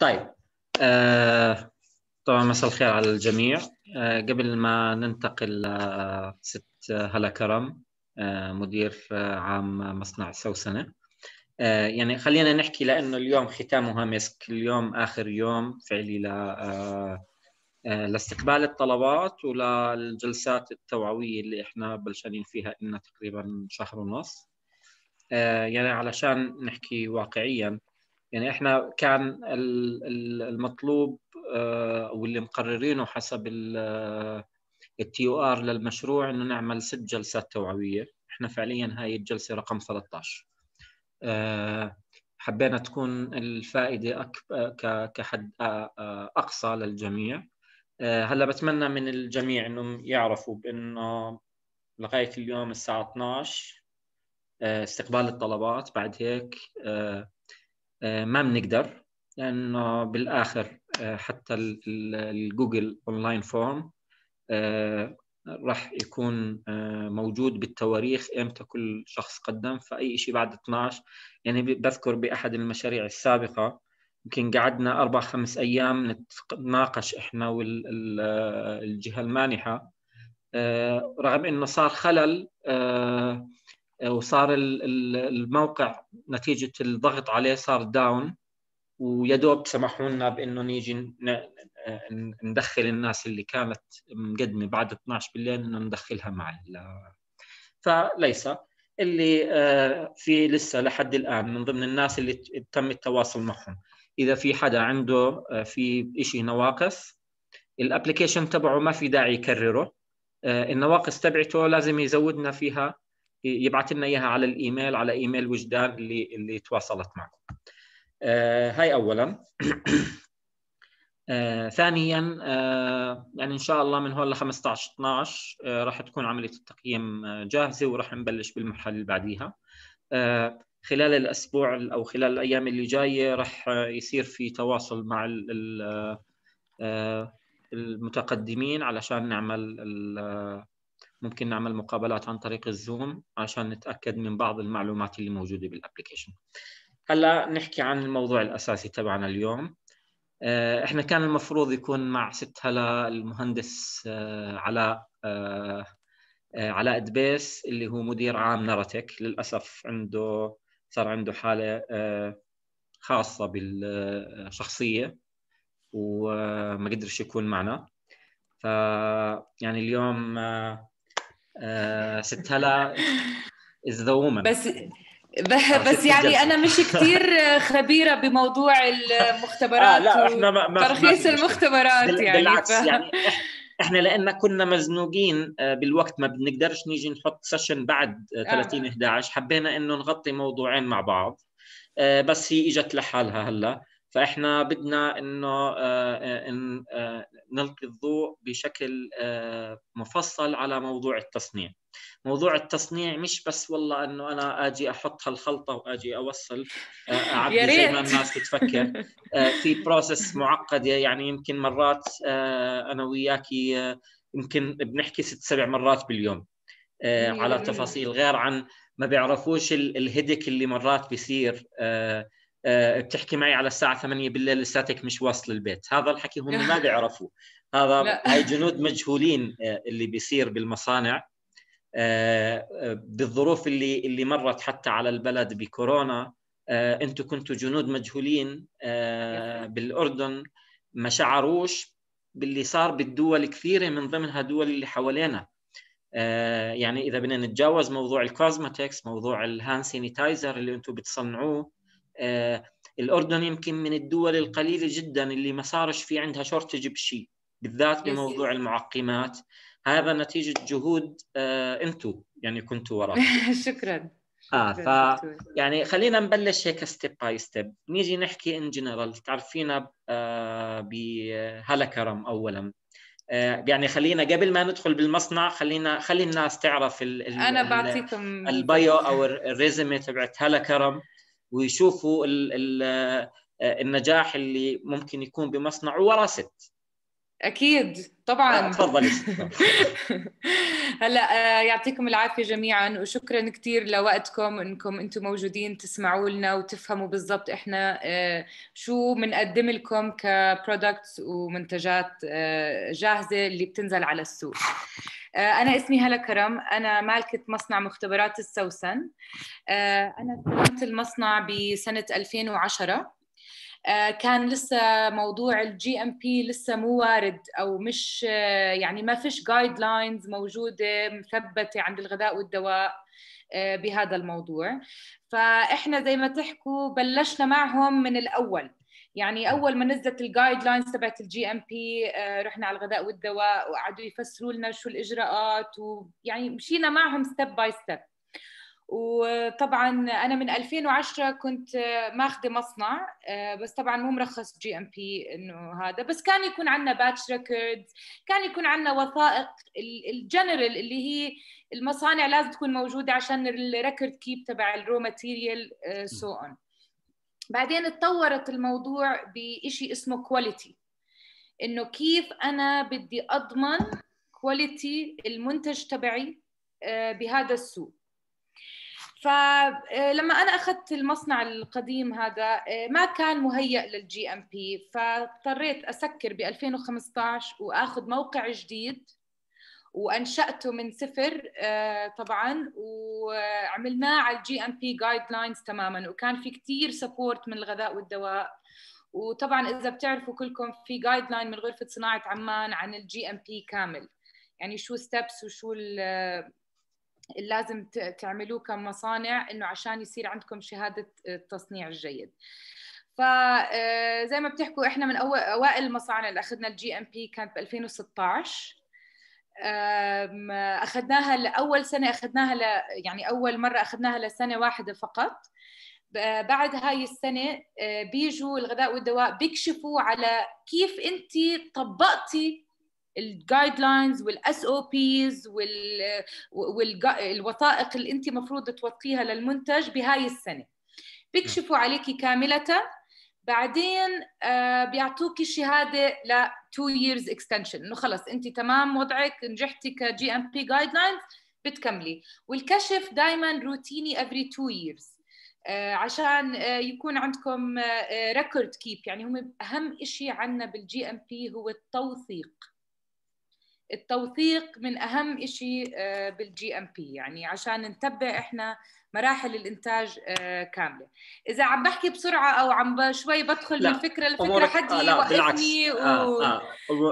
طيب آه طبعا مساء الخير على الجميع آه قبل ما ننتقل لست آه، هلا كرم آه مدير عام مصنع سوسنه آه يعني خلينا نحكي لانه اليوم ختامها مسك اليوم اخر يوم فعلي ل آه، آه، لاستقبال الطلبات وللجلسات التوعوية اللي احنا بلشانين فيها إلنا تقريبا شهر ونص يعني علشان نحكي واقعيا يعني احنا كان المطلوب آه، واللي مقررينه حسب التي او آه، ار للمشروع انه نعمل ست جلسات توعويه احنا فعليا هاي الجلسه رقم 13 آه، حبينا تكون الفائده اكبر كحد اقصى للجميع هلا بتمنى من الجميع انهم يعرفوا بانه لغايه اليوم الساعه 12 استقبال الطلبات بعد هيك آه، ما بنقدر لانه بالاخر آه، حتى الجوجل اونلاين فورم آه، راح يكون موجود بالتواريخ امتى كل شخص قدم فاي شيء بعد 12 يعني بذكر باحد المشاريع السابقه يمكن قعدنا اربع خمس ايام نتناقش احنا والجهه المانحه رغم انه صار خلل وصار الموقع نتيجة الضغط عليه صار داون ويدوب سمحوا لنا بانه نيجي ندخل الناس اللي كانت مقدمه بعد 12 بالليل انه ندخلها معي فليس اللي آه، في لسه لحد الان من ضمن الناس اللي تم التواصل معهم اذا في حدا عنده آه، في شيء نواقص الابلكيشن تبعه ما في داعي يكرره آه، النواقص تبعته لازم يزودنا فيها يبعث لنا اياها على الايميل على ايميل وجدان اللي اللي تواصلت معكم. آه هاي اولا. آه ثانيا آه يعني ان شاء الله من هون ل 15 12 آه راح تكون عمليه التقييم آه، جاهزه وراح نبلش بالمرحله اللي بعديها. آه خلال الاسبوع او خلال الايام اللي جايه راح آه، يصير في تواصل مع آه، المتقدمين علشان نعمل ممكن نعمل مقابلات عن طريق الزوم عشان نتاكد من بعض المعلومات اللي موجوده بالابلكيشن هلا نحكي عن الموضوع الاساسي تبعنا اليوم آه، احنا كان المفروض يكون مع ست هلا المهندس آه، علاء آه، علاء دبيس اللي هو مدير عام نارتك للاسف عنده صار عنده حاله خاصه بالشخصيه وما قدرش يكون معنا ف يعني اليوم آه، ست هلا از ذا وومن بس بس يعني انا مش كثير خبيره بموضوع المختبرات آه لا احنا ما ما ترخيص المختبرات يعني بالعكس يعني احنا لان كنا مزنوقين آه، بالوقت ما بنقدرش نيجي نحط سيشن بعد 30 آه. 11 حبينا انه نغطي موضوعين مع بعض بس هي اجت لحالها هلا فاحنا بدنا انه آه، آه، آه، نلقي الضوء بشكل مفصل على موضوع التصنيع موضوع التصنيع مش بس والله انه انا اجي احط هالخلطه واجي اوصل اعبي زي ما الناس بتفكر في بروسس معقده يعني يمكن مرات انا وياك يمكن بنحكي ست سبع مرات باليوم على تفاصيل غير عن ما بيعرفوش الهدك اللي مرات بيصير آه، بتحكي معي على الساعه 8 بالليل لساتك مش واصل البيت هذا الحكي هم ما بيعرفوه هذا لا. هاي جنود مجهولين آه، اللي بيصير بالمصانع آه، بالظروف اللي اللي مرت حتى على البلد بكورونا انتم كنتوا جنود مجهولين بالاردن ما شعروش باللي صار بالدول كثيره من ضمنها دول اللي حوالينا يعني اذا بدنا نتجاوز موضوع الكوزماتكس موضوع الهان سينيتايزر اللي انتم بتصنعوه آه، الاردن يمكن من الدول القليله جدا اللي ما صارش في عندها شورتج بشيء بالذات بموضوع المعقمات هذا نتيجه جهود آه، انتم يعني كنتوا وراء شكرا اه ف يعني خلينا نبلش هيك ستيب باي ستيب نيجي نحكي ان جنرال تعرفينا آه، بهلا كرم اولا يعني خلينا قبل ما ندخل بالمصنع خلينا خلي الناس تعرف ال انا بعطيكم البايو او الريزومي تبعت هلا كرم ويشوفوا ال ال آه، النجاح اللي ممكن يكون بمصنعه ورا ست اكيد طبعا آه، تفضلي هلا آه، يعطيكم العافيه جميعا وشكرا كثير لوقتكم انكم انتم موجودين تسمعوا لنا وتفهموا بالضبط احنا شو بنقدم لكم كبرودكتس ومنتجات جاهزه اللي بتنزل على السوق آه، أنا اسمي هلا كرم أنا مالكة مصنع مختبرات السوسن آه، أنا استلمت المصنع بسنة 2010 آه، كان لسه موضوع الجي ام بي لسه مو وارد او مش يعني ما فيش جايد لاينز موجوده مثبته عند الغذاء والدواء بهذا الموضوع فاحنا زي ما تحكوا بلشنا معهم من الاول يعني نعم. اول ما نزلت الجايد لاينز تبعت الجي ام آه، بي رحنا على الغذاء والدواء وقعدوا يفسروا لنا شو الاجراءات ويعني مشينا معهم ستيب باي ستيب وطبعا انا من 2010 كنت ماخذه مصنع آه، بس طبعا مو مرخص جي ام بي انه هذا بس كان يكون عندنا باتش ريكوردز كان يكون عندنا وثائق الجنرال اللي هي المصانع لازم تكون موجوده عشان الريكورد كيب تبع الرو ماتيريال سو so بعدين اتطورت الموضوع بشيء اسمه كواليتي انه كيف انا بدي اضمن كواليتي المنتج تبعي آه، بهذا السوق فلما آه، انا اخذت المصنع القديم هذا آه، ما كان مهيئ للجي ام بي فاضطريت اسكر ب 2015 واخذ موقع جديد وانشاته من صفر آه، طبعا وعملناه على الجي ام بي جايد لاينز تماما وكان في كثير سبورت من الغذاء والدواء وطبعا اذا بتعرفوا كلكم في جايد لاين من غرفه صناعه عمان عن الجي ام بي كامل يعني شو ستبس وشو آه، لازم تعملوه كمصانع انه عشان يصير عندكم شهاده آه، التصنيع الجيد فزي ما بتحكوا احنا من اوائل المصانع اللي اخذنا الجي ام بي كانت ب 2016 اخذناها لاول سنه اخذناها ل... يعني اول مره اخذناها لسنه واحده فقط بعد هاي السنه آه، بيجوا الغذاء والدواء بيكشفوا على كيف انت طبقتي الجايد لاينز والاس او بيز والوثائق اللي انت مفروض توثقيها للمنتج بهاي السنه بيكشفوا عليكي كامله بعدين آه، بيعطوكي شهاده تو ييرز اكستنشن انه خلص انت تمام وضعك نجحتي كجي ام بي جايد لاينز بتكملي والكشف دائما روتيني افري تو ييرز عشان آه، يكون عندكم ريكورد آه، كيب آه، يعني هم اهم شيء عندنا بالجي ام بي هو التوثيق التوثيق من اهم شيء آه، بالجي ام بي يعني عشان نتبع احنا مراحل الانتاج آه، كامله اذا عم بحكي بسرعه او عم شوي بدخل بالفكره من فكره لفكره حد آه،, آه و... آه آه.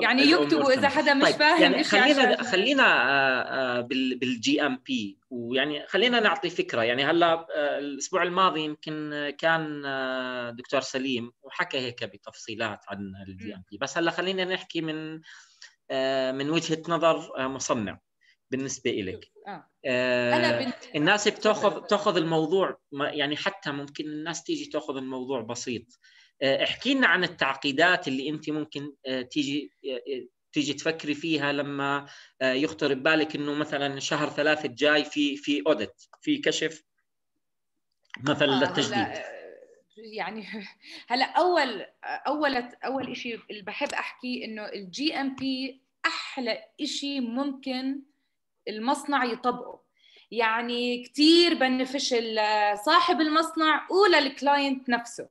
يعني يكتبوا اذا حدا مش طيب. فاهم يعني خلينا عشان... خلينا بالجي ام بي ويعني خلينا نعطي فكره يعني هلا الاسبوع الماضي يمكن كان دكتور سليم وحكى هيك بتفصيلات عن الجي ام بي بس هلا خلينا نحكي من آه، من وجهه نظر آه، مصنع بالنسبه لك آه. آه. أنا الناس بتاخذ بتاخذ الموضوع يعني حتى ممكن الناس تيجي تاخذ الموضوع بسيط احكي لنا عن التعقيدات اللي انت ممكن تيجي تيجي تفكري فيها لما يخطر ببالك انه مثلا شهر ثلاثة الجاي في في اودت في كشف مثلا آه للتجديد يعني هلا اول اول اول شيء اللي بحب احكي انه الجي ام بي احلى إشي ممكن المصنع يطبقه يعني كثير بنفشل صاحب المصنع وللكلاينت نفسه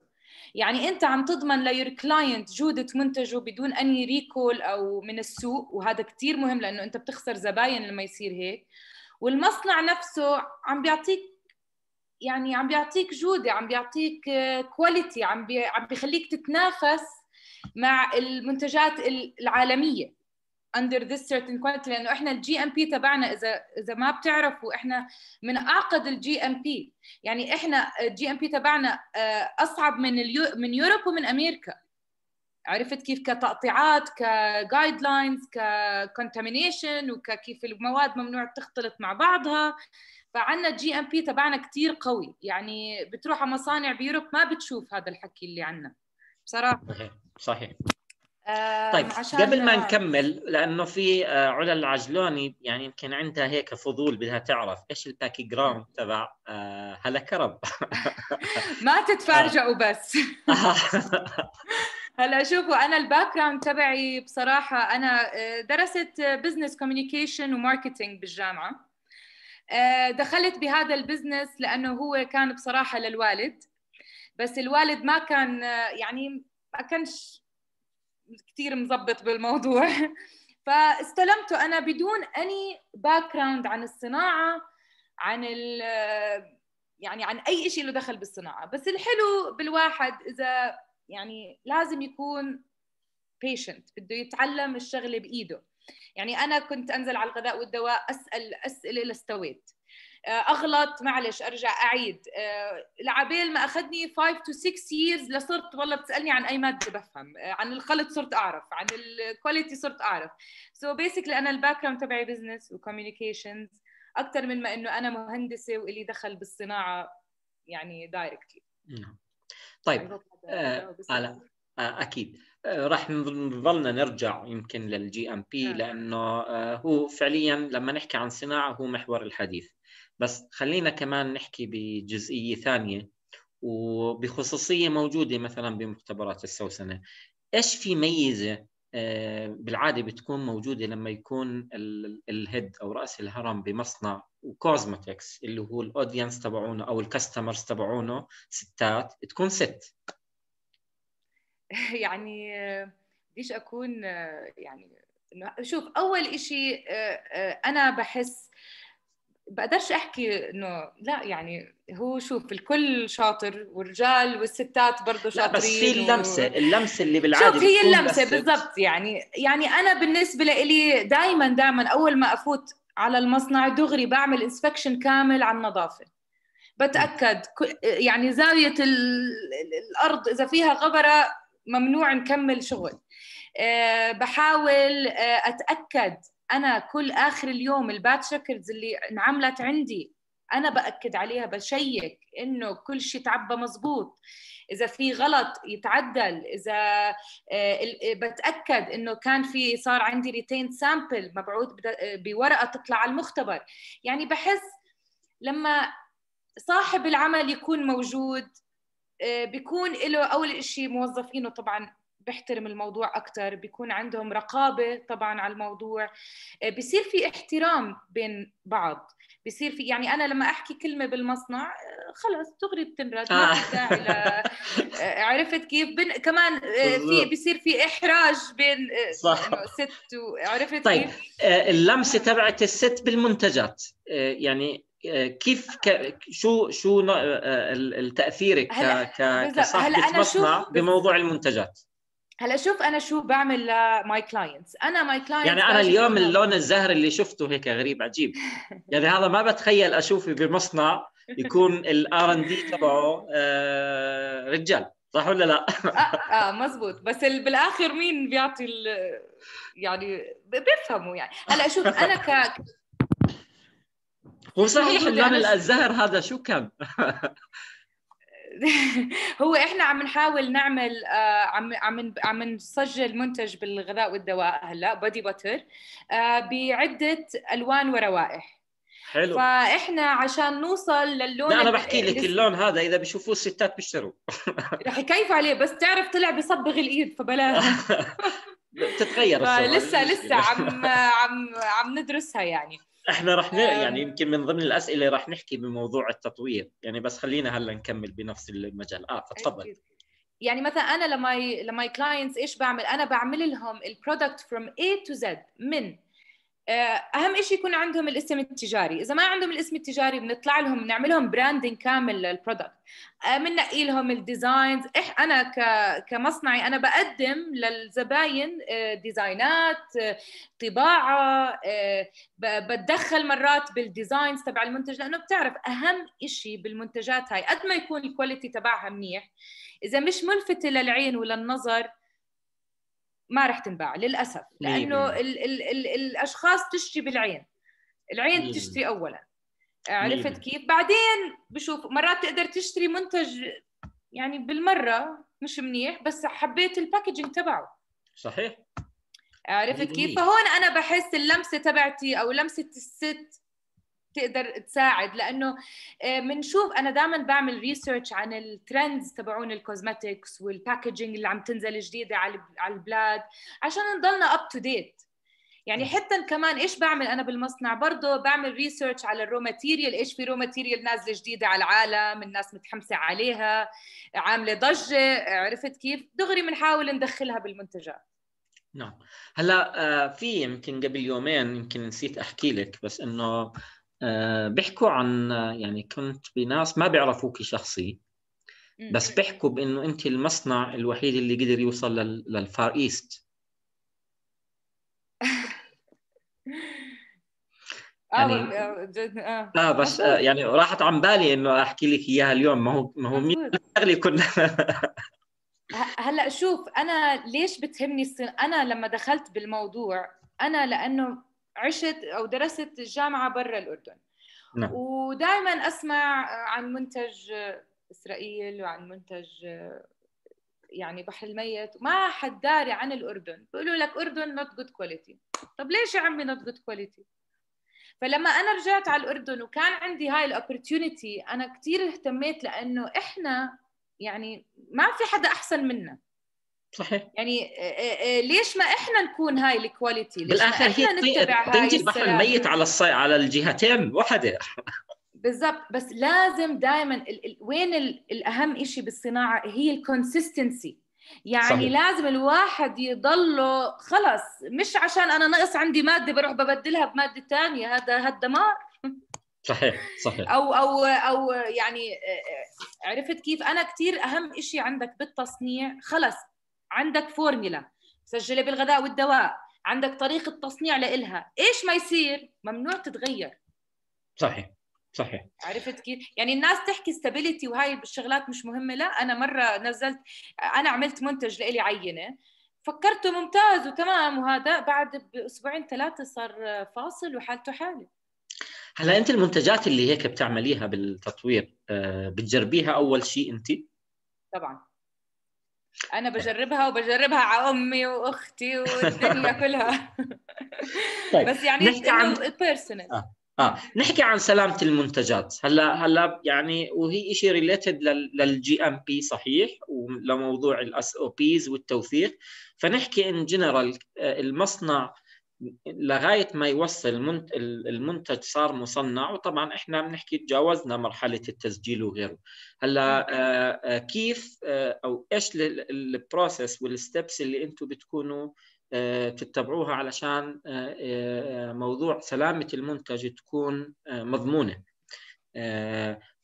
يعني انت عم تضمن ليور كلاينت جوده منتجه بدون اني ريكول او من السوق وهذا كثير مهم لانه انت بتخسر زباين لما يصير هيك والمصنع نفسه عم بيعطيك يعني عم بيعطيك جوده عم بيعطيك كواليتي عم بي عم بيخليك تتنافس مع المنتجات العالميه اندر ذس certain quantity لانه احنا الجي ام بي تبعنا اذا اذا ما بتعرفوا احنا من اعقد الجي ام بي يعني احنا الجي ام بي تبعنا آه، اصعب من اليو من يوروب ومن امريكا عرفت كيف كتقطيعات كجايد لاينز ككونتامينيشن وككيف المواد ممنوع تختلط مع بعضها فعنا الجي ام بي تبعنا كثير قوي يعني بتروح على مصانع بيوروب ما بتشوف هذا الحكي اللي عنا بصراحه صحيح آه، طيب قبل ما آه، نكمل لانه في آه، علا العجلوني يعني يمكن عندها هيك فضول بدها تعرف ايش الباك جراوند تبع هلا كرب ما تتفاجئوا بس هلا شوفوا انا الباك جراوند تبعي بصراحه انا درست بزنس كوميونيكيشن وماركتينج بالجامعه دخلت بهذا البزنس لانه هو كان بصراحه للوالد بس الوالد ما كان يعني ما كانش كثير مزبط بالموضوع فاستلمته انا بدون اني باك جراوند عن الصناعه عن ال يعني عن اي شيء له دخل بالصناعه بس الحلو بالواحد اذا يعني لازم يكون بيشنت بده يتعلم الشغله بايده يعني انا كنت انزل على الغذاء والدواء اسال اسئله لاستويت اغلط معلش ارجع اعيد آه، لعبال ما اخذني 5 تو 6 years لصرت والله بتسالني عن اي ماده بفهم آه، عن الخلط صرت اعرف عن الكواليتي صرت اعرف سو so بيسكلي انا الباك جراوند تبعي بزنس وكوميونيكيشنز اكثر من ما انه انا مهندسه والي دخل بالصناعه يعني دايركتلي نعم. طيب آه،, آه اكيد راح نظلنا نرجع يمكن للجي ام بي لانه هو فعليا لما نحكي عن صناعه هو محور الحديث بس خلينا كمان نحكي بجزئية ثانية وبخصوصية موجودة مثلا بمختبرات السوسنة إيش في ميزة آه، بالعادة بتكون موجودة لما يكون الهيد أو رأس الهرم بمصنع وكوزمتكس اللي هو الأودينس تبعونه أو الكاستمرز تبعونه ستات تكون ست يعني آه، بديش أكون آه، يعني شوف أول إشي أنا بحس بقدرش احكي انه لا يعني هو شوف الكل شاطر والرجال والستات برضه شاطرين بس في اللمسه و... اللمسه اللي بالعاده شوف هي اللمسه بالضبط يعني يعني انا بالنسبه لي دائما دائما اول ما افوت على المصنع دغري بعمل انسبكشن كامل على النظافه بتاكد يعني زاويه الارض اذا فيها غبره ممنوع نكمل شغل أه بحاول آه، اتاكد انا كل اخر اليوم الباتش ريكوردز اللي انعملت عندي انا باكد عليها بشيك انه كل شيء تعبى مزبوط اذا في غلط يتعدل اذا آه، آه، بتاكد انه كان في صار عندي ريتين سامبل مبعوث آه، بورقه تطلع على المختبر يعني بحس لما صاحب العمل يكون موجود بيكون له اول شيء موظفينه طبعا بيحترم الموضوع اكثر بيكون عندهم رقابه طبعا على الموضوع آه، بصير في احترام بين بعض بصير في يعني انا لما احكي كلمه بالمصنع آه، خلص دغري بتنرد آه. عرفت كيف بن... كمان في بصير في احراج بين صح. ست وعرفت طيب كيف؟ اللمسه تبعت الست بالمنتجات يعني كيف ك... شو شو التاثيرك ك... كصاحبه مصنع شوف... بموضوع المنتجات هلا شوف انا شو بعمل لماي كلاينتس انا ماي كلاينتس يعني انا اليوم اللون الزهري اللي شفته هيك غريب عجيب يعني هذا ما بتخيل اشوفه بمصنع يكون الار ان دي تبعه آه رجال صح ولا لا؟ اه, آه مزبوط بس بالاخر مين بيعطي يعني بيفهموا يعني هلا شوف انا ك هو صحيح اللون الزهر هذا شو كان؟ هو احنا عم نحاول نعمل آه عم عم عم نسجل منتج بالغذاء والدواء هلا بودي باتر آه بعده الوان وروائح حلو فاحنا عشان نوصل للون لا انا بحكي لك اللون هذا اذا بيشوفوه الستات بيشتروا رح يكيفوا عليه بس تعرف طلع بصبغ الايد فبلاش بتتغير لسه لسه عم عم عم ندرسها يعني احنا راح آه. يعني يمكن من ضمن الاسئله راح نحكي بموضوع التطوير يعني بس خلينا هلا نكمل بنفس المجال اه فتفضل يعني مثلا انا لما لما كلاينتس ايش بعمل انا بعمل لهم البرودكت فروم اي تو زد من آه، اهم شيء يكون عندهم الاسم التجاري اذا ما عندهم الاسم التجاري بنطلع لهم بنعمل لهم براندنج كامل للبرودكت بننقي آه، لهم الديزاينز إح انا كمصنعي انا بقدم للزباين ديزاينات آه، طباعه بتدخل مرات بالديزاينز تبع المنتج لانه بتعرف اهم شيء بالمنتجات هاي قد ما يكون الكواليتي تبعها منيح اذا مش ملفته للعين وللنظر ما رح تنباع للاسف لانه الـ الـ الـ الاشخاص تشتري بالعين العين بتشتري اولا عرفت كيف بعدين بشوف مرات تقدر تشتري منتج يعني بالمره مش منيح بس حبيت الباكجينج تبعه صحيح عرفت كيف فهون انا بحس اللمسه تبعتي او لمسه الست تقدر تساعد لانه بنشوف آه، انا دائما بعمل ريسيرش عن الترندز تبعون الكوزمتكس والباكجينج اللي عم تنزل جديده على البلاد عشان نضلنا اب تو ديت يعني حتى كمان ايش بعمل انا بالمصنع برضه بعمل ريسيرش على الرو ماتيريال ايش في رو ماتيريال نازله جديده على العالم الناس متحمسه عليها عامله ضجه عرفت كيف دغري بنحاول ندخلها بالمنتجات نعم هلا آه، في يمكن قبل يومين يمكن نسيت احكي لك بس انه آه، بيحكوا عن يعني كنت بناس ما بيعرفوكي شخصي بس بيحكوا بانه انت المصنع الوحيد اللي قدر يوصل للفار ايست آه، يعني آه،, اه, بس يعني راحت عن بالي انه احكي لك اياها اليوم ما هو ما هو مين اللي كنا هلا شوف انا ليش بتهمني الصين انا لما دخلت بالموضوع انا لانه عشت او درست الجامعه برا الاردن نعم. ودائما اسمع عن منتج اسرائيل وعن منتج يعني بحر الميت ما حد داري عن الاردن بيقولوا لك اردن نوت جود كواليتي طب ليش يا عمي نوت جود كواليتي فلما انا رجعت على الاردن وكان عندي هاي الاوبرتونيتي انا كثير اهتميت لانه احنا يعني ما في حدا احسن منا صحيح يعني آه، آه، ليش ما احنا نكون هاي الكواليتي ليش بالاخر هي طينتي البحر الميت على الصي... على الجهتين وحده بالضبط بس لازم دائما ال... ال... وين ال... الاهم شيء بالصناعه هي الكونسستنسي يعني صحيح. لازم الواحد يضله خلص مش عشان انا ناقص عندي ماده بروح ببدلها بماده ثانيه هذا هالدمار صحيح صحيح او او او يعني آه، عرفت كيف انا كثير اهم شيء عندك بالتصنيع خلص عندك فورميلا مسجله بالغذاء والدواء عندك طريقه تصنيع لإلها ايش ما يصير ممنوع تتغير صحيح صحيح عرفت كيف؟ يعني الناس تحكي ستابيليتي وهاي الشغلات مش مهمه، لا انا مره نزلت انا عملت منتج لإلي عينه فكرته ممتاز وتمام وهذا بعد باسبوعين ثلاثه صار فاصل وحالته حاله هلا انت المنتجات اللي هيك بتعمليها بالتطوير آه، بتجربيها اول شيء انت؟ طبعا انا بجربها وبجربها على امي واختي والدنيا كلها طيب بس يعني نحكي عن بيرسونال آه. اه نحكي عن سلامه المنتجات هلا هلا يعني وهي شيء ريليتد للجي ام بي صحيح ولموضوع الاس او بيز والتوثيق فنحكي ان آه، جنرال المصنع لغايه ما يوصل المنتج صار مصنع وطبعا احنا بنحكي تجاوزنا مرحله التسجيل وغيره هلا آه، آه، كيف آه، او ايش البروسيس والستبس اللي انتم بتكونوا تتبعوها علشان موضوع سلامه المنتج تكون مضمونه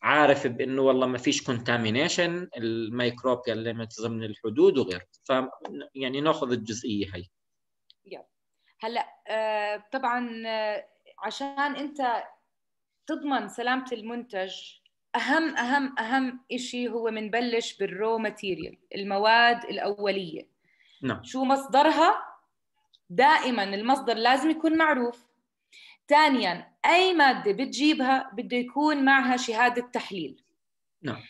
عارف بانه والله ما فيش كونتامينيشن الميكروبيا الليمت ضمن الحدود وغيره ف يعني ناخذ الجزئيه هي هلا آه، طبعا آه، عشان انت تضمن سلامه المنتج اهم اهم اهم شيء هو بنبلش بالرو ماتيريال المواد الاوليه نعم شو مصدرها دائما المصدر لازم يكون معروف ثانيا اي ماده بتجيبها بده يكون معها شهاده تحليل نعم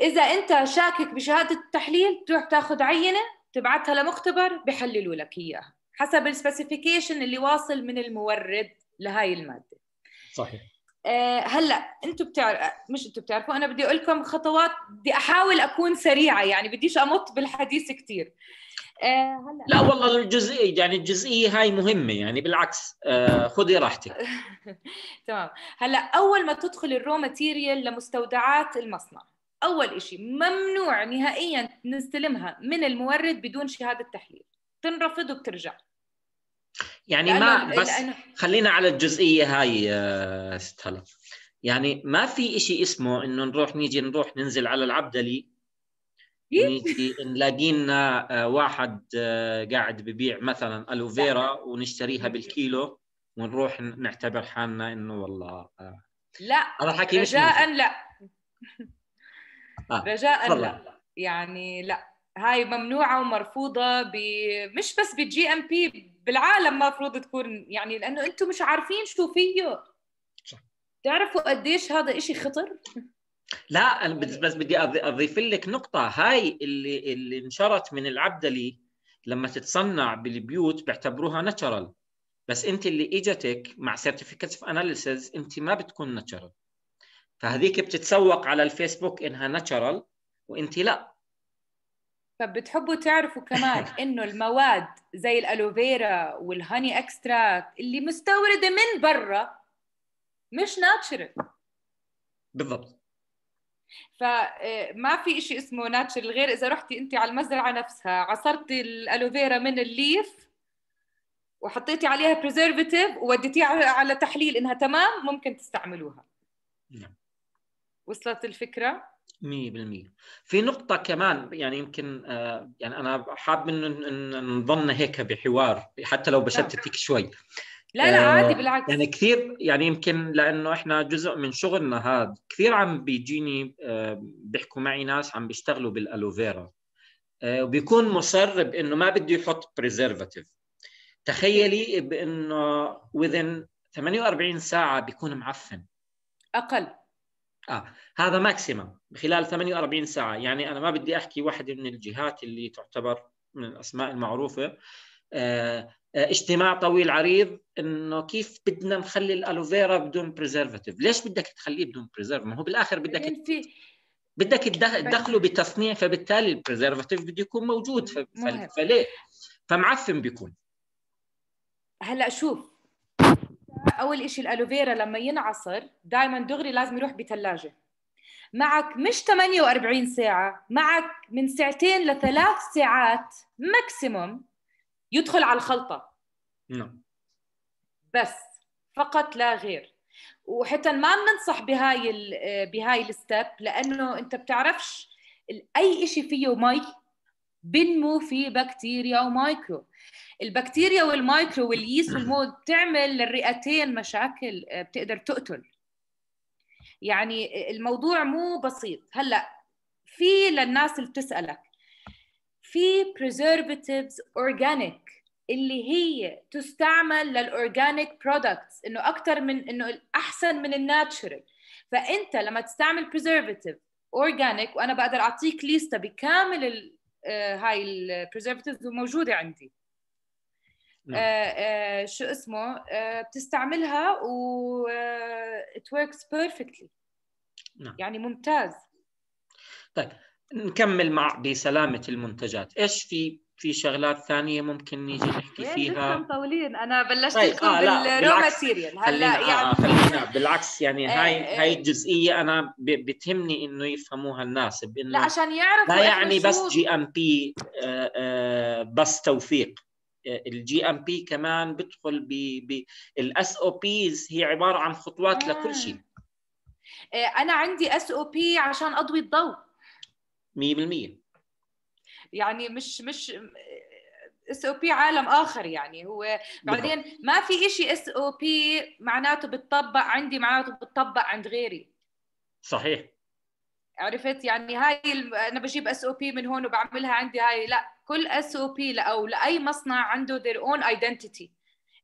اذا انت شاكك بشهاده التحليل تروح تاخذ عينه تبعتها لمختبر بحللوا لك اياها حسب السبيسيفيكيشن اللي واصل من المورد لهاي الماده صحيح أه هلا انتم بتعرف مش انتم بتعرفوا انا بدي اقول لكم خطوات بدي احاول اكون سريعه يعني بديش امط بالحديث كثير أه هلا لا والله الجزئيه يعني الجزئيه هاي مهمه يعني بالعكس أه خذي راحتك تمام هلا اول ما تدخل الرو ماتيريال لمستودعات المصنع اول شيء ممنوع نهائيا نستلمها من المورد بدون شهاده تحليل بتنرفض وبترجع يعني ما بس خلينا على الجزئيه هاي آه، ست هلا يعني ما في إشي اسمه انه نروح نيجي نروح ننزل على العبدلي إيه. نيجي نلاقي لنا آه، واحد آه، قاعد ببيع مثلا الوفيرا ونشتريها بالكيلو ونروح نعتبر حالنا انه والله لا هذا حكي رجاء لا آه. رجاء لا يعني لا هاي ممنوعه ومرفوضه ب... مش بس بالجي ام بي بالعالم مفروض تكون يعني لانه انتم مش عارفين شو فيه صح تعرفوا قديش هذا إشي خطر لا أنا بس بدي اضيف لك نقطه هاي اللي اللي انشرت من العبدلي لما تتصنع بالبيوت بيعتبروها ناتشرال بس انت اللي اجتك مع سيرتيفيكتس اوف اناليسز انت ما بتكون ناتشرال فهذيك بتتسوق على الفيسبوك انها ناتشرال وانت لا فبتحبوا تعرفوا كمان انه المواد زي الالوفيرا والهاني اكستراكت اللي مستورده من برا مش ناتشرال بالضبط فما آه، في شيء اسمه ناتشرال غير اذا رحتي انت على المزرعه نفسها عصرتي الالوفيرا من الليف وحطيتي عليها بريزرفيتيف ووديتيها على تحليل انها تمام ممكن تستعملوها نعم. وصلت الفكره 100% في نقطة كمان يعني يمكن آه، يعني أنا حاب إنه نظن هيك بحوار حتى لو بشتتك شوي لا لا عادي آه، بالعكس يعني كثير يعني يمكن لانه احنا جزء من شغلنا هذا كثير عم بيجيني آه، بيحكوا معي ناس عم بيشتغلوا بالالوفيرا وبيكون مصر بانه ما بده يحط بريزرفاتيف تخيلي بانه within 48 ساعه بيكون معفن اقل اه هذا ماكسيمم خلال 48 ساعه يعني انا ما بدي احكي واحده من الجهات اللي تعتبر من الاسماء المعروفه آه، آه، اجتماع طويل عريض انه كيف بدنا نخلي الالوفيرا بدون بريزرفاتيف ليش بدك تخليه بدون بريزرف ما هو بالاخر بدك بدك تدخله بتصنيع فبالتالي البريزرفاتيف بده يكون موجود فليه فمعفن بيكون هلا شوف اول شيء الالوفيرا لما ينعصر دائما دغري لازم يروح بثلاجه معك مش 48 ساعة معك من ساعتين لثلاث ساعات ماكسيموم يدخل على الخلطة نعم بس فقط لا غير وحتى ما بننصح بهاي بهاي الستيب لانه انت بتعرفش اي شيء فيه مي بنمو في بكتيريا ومايكرو البكتيريا والمايكرو واليس والمود بتعمل للرئتين مشاكل آه، بتقدر تقتل يعني الموضوع مو بسيط هلا في للناس اللي بتسالك في preservatives اورجانيك اللي هي تستعمل للاورجانيك برودكتس انه اكثر من انه احسن من الناتشرال فانت لما تستعمل بريزرفاتيف اورجانيك وانا بقدر اعطيك ليستا بكامل آه، هاي البريزرفاتيفز وموجوده عندي نعم. آه آه شو اسمه آه بتستعملها و ات وركس بيرفكتلي يعني ممتاز طيب نكمل مع بسلامة المنتجات إيش في في شغلات ثانية ممكن نيجي آه، نحكي فيها مطولين انا بلشت طيب. آه بالرو ماتيريال هلا آه، يعني آه خلينا بالعكس يعني آه هاي آه هاي الجزئية انا بتهمني انه يفهموها الناس بانه لا عشان يعرفوا لا يعني بس جي ام بي بس توثيق الجي آه، ام بي كمان بدخل بالاس او بيز هي عبارة عن خطوات آه. لكل شيء انا عندي اس او بي عشان اضوي الضوء 100% يعني مش مش اس او بي عالم اخر يعني هو بعدين ما في شيء اس او بي معناته بتطبق عندي معناته بتطبق عند غيري صحيح عرفت يعني هاي انا بجيب اس او بي من هون وبعملها عندي هاي لا كل اس او بي او لاي مصنع عنده ذير اون ايدنتيتي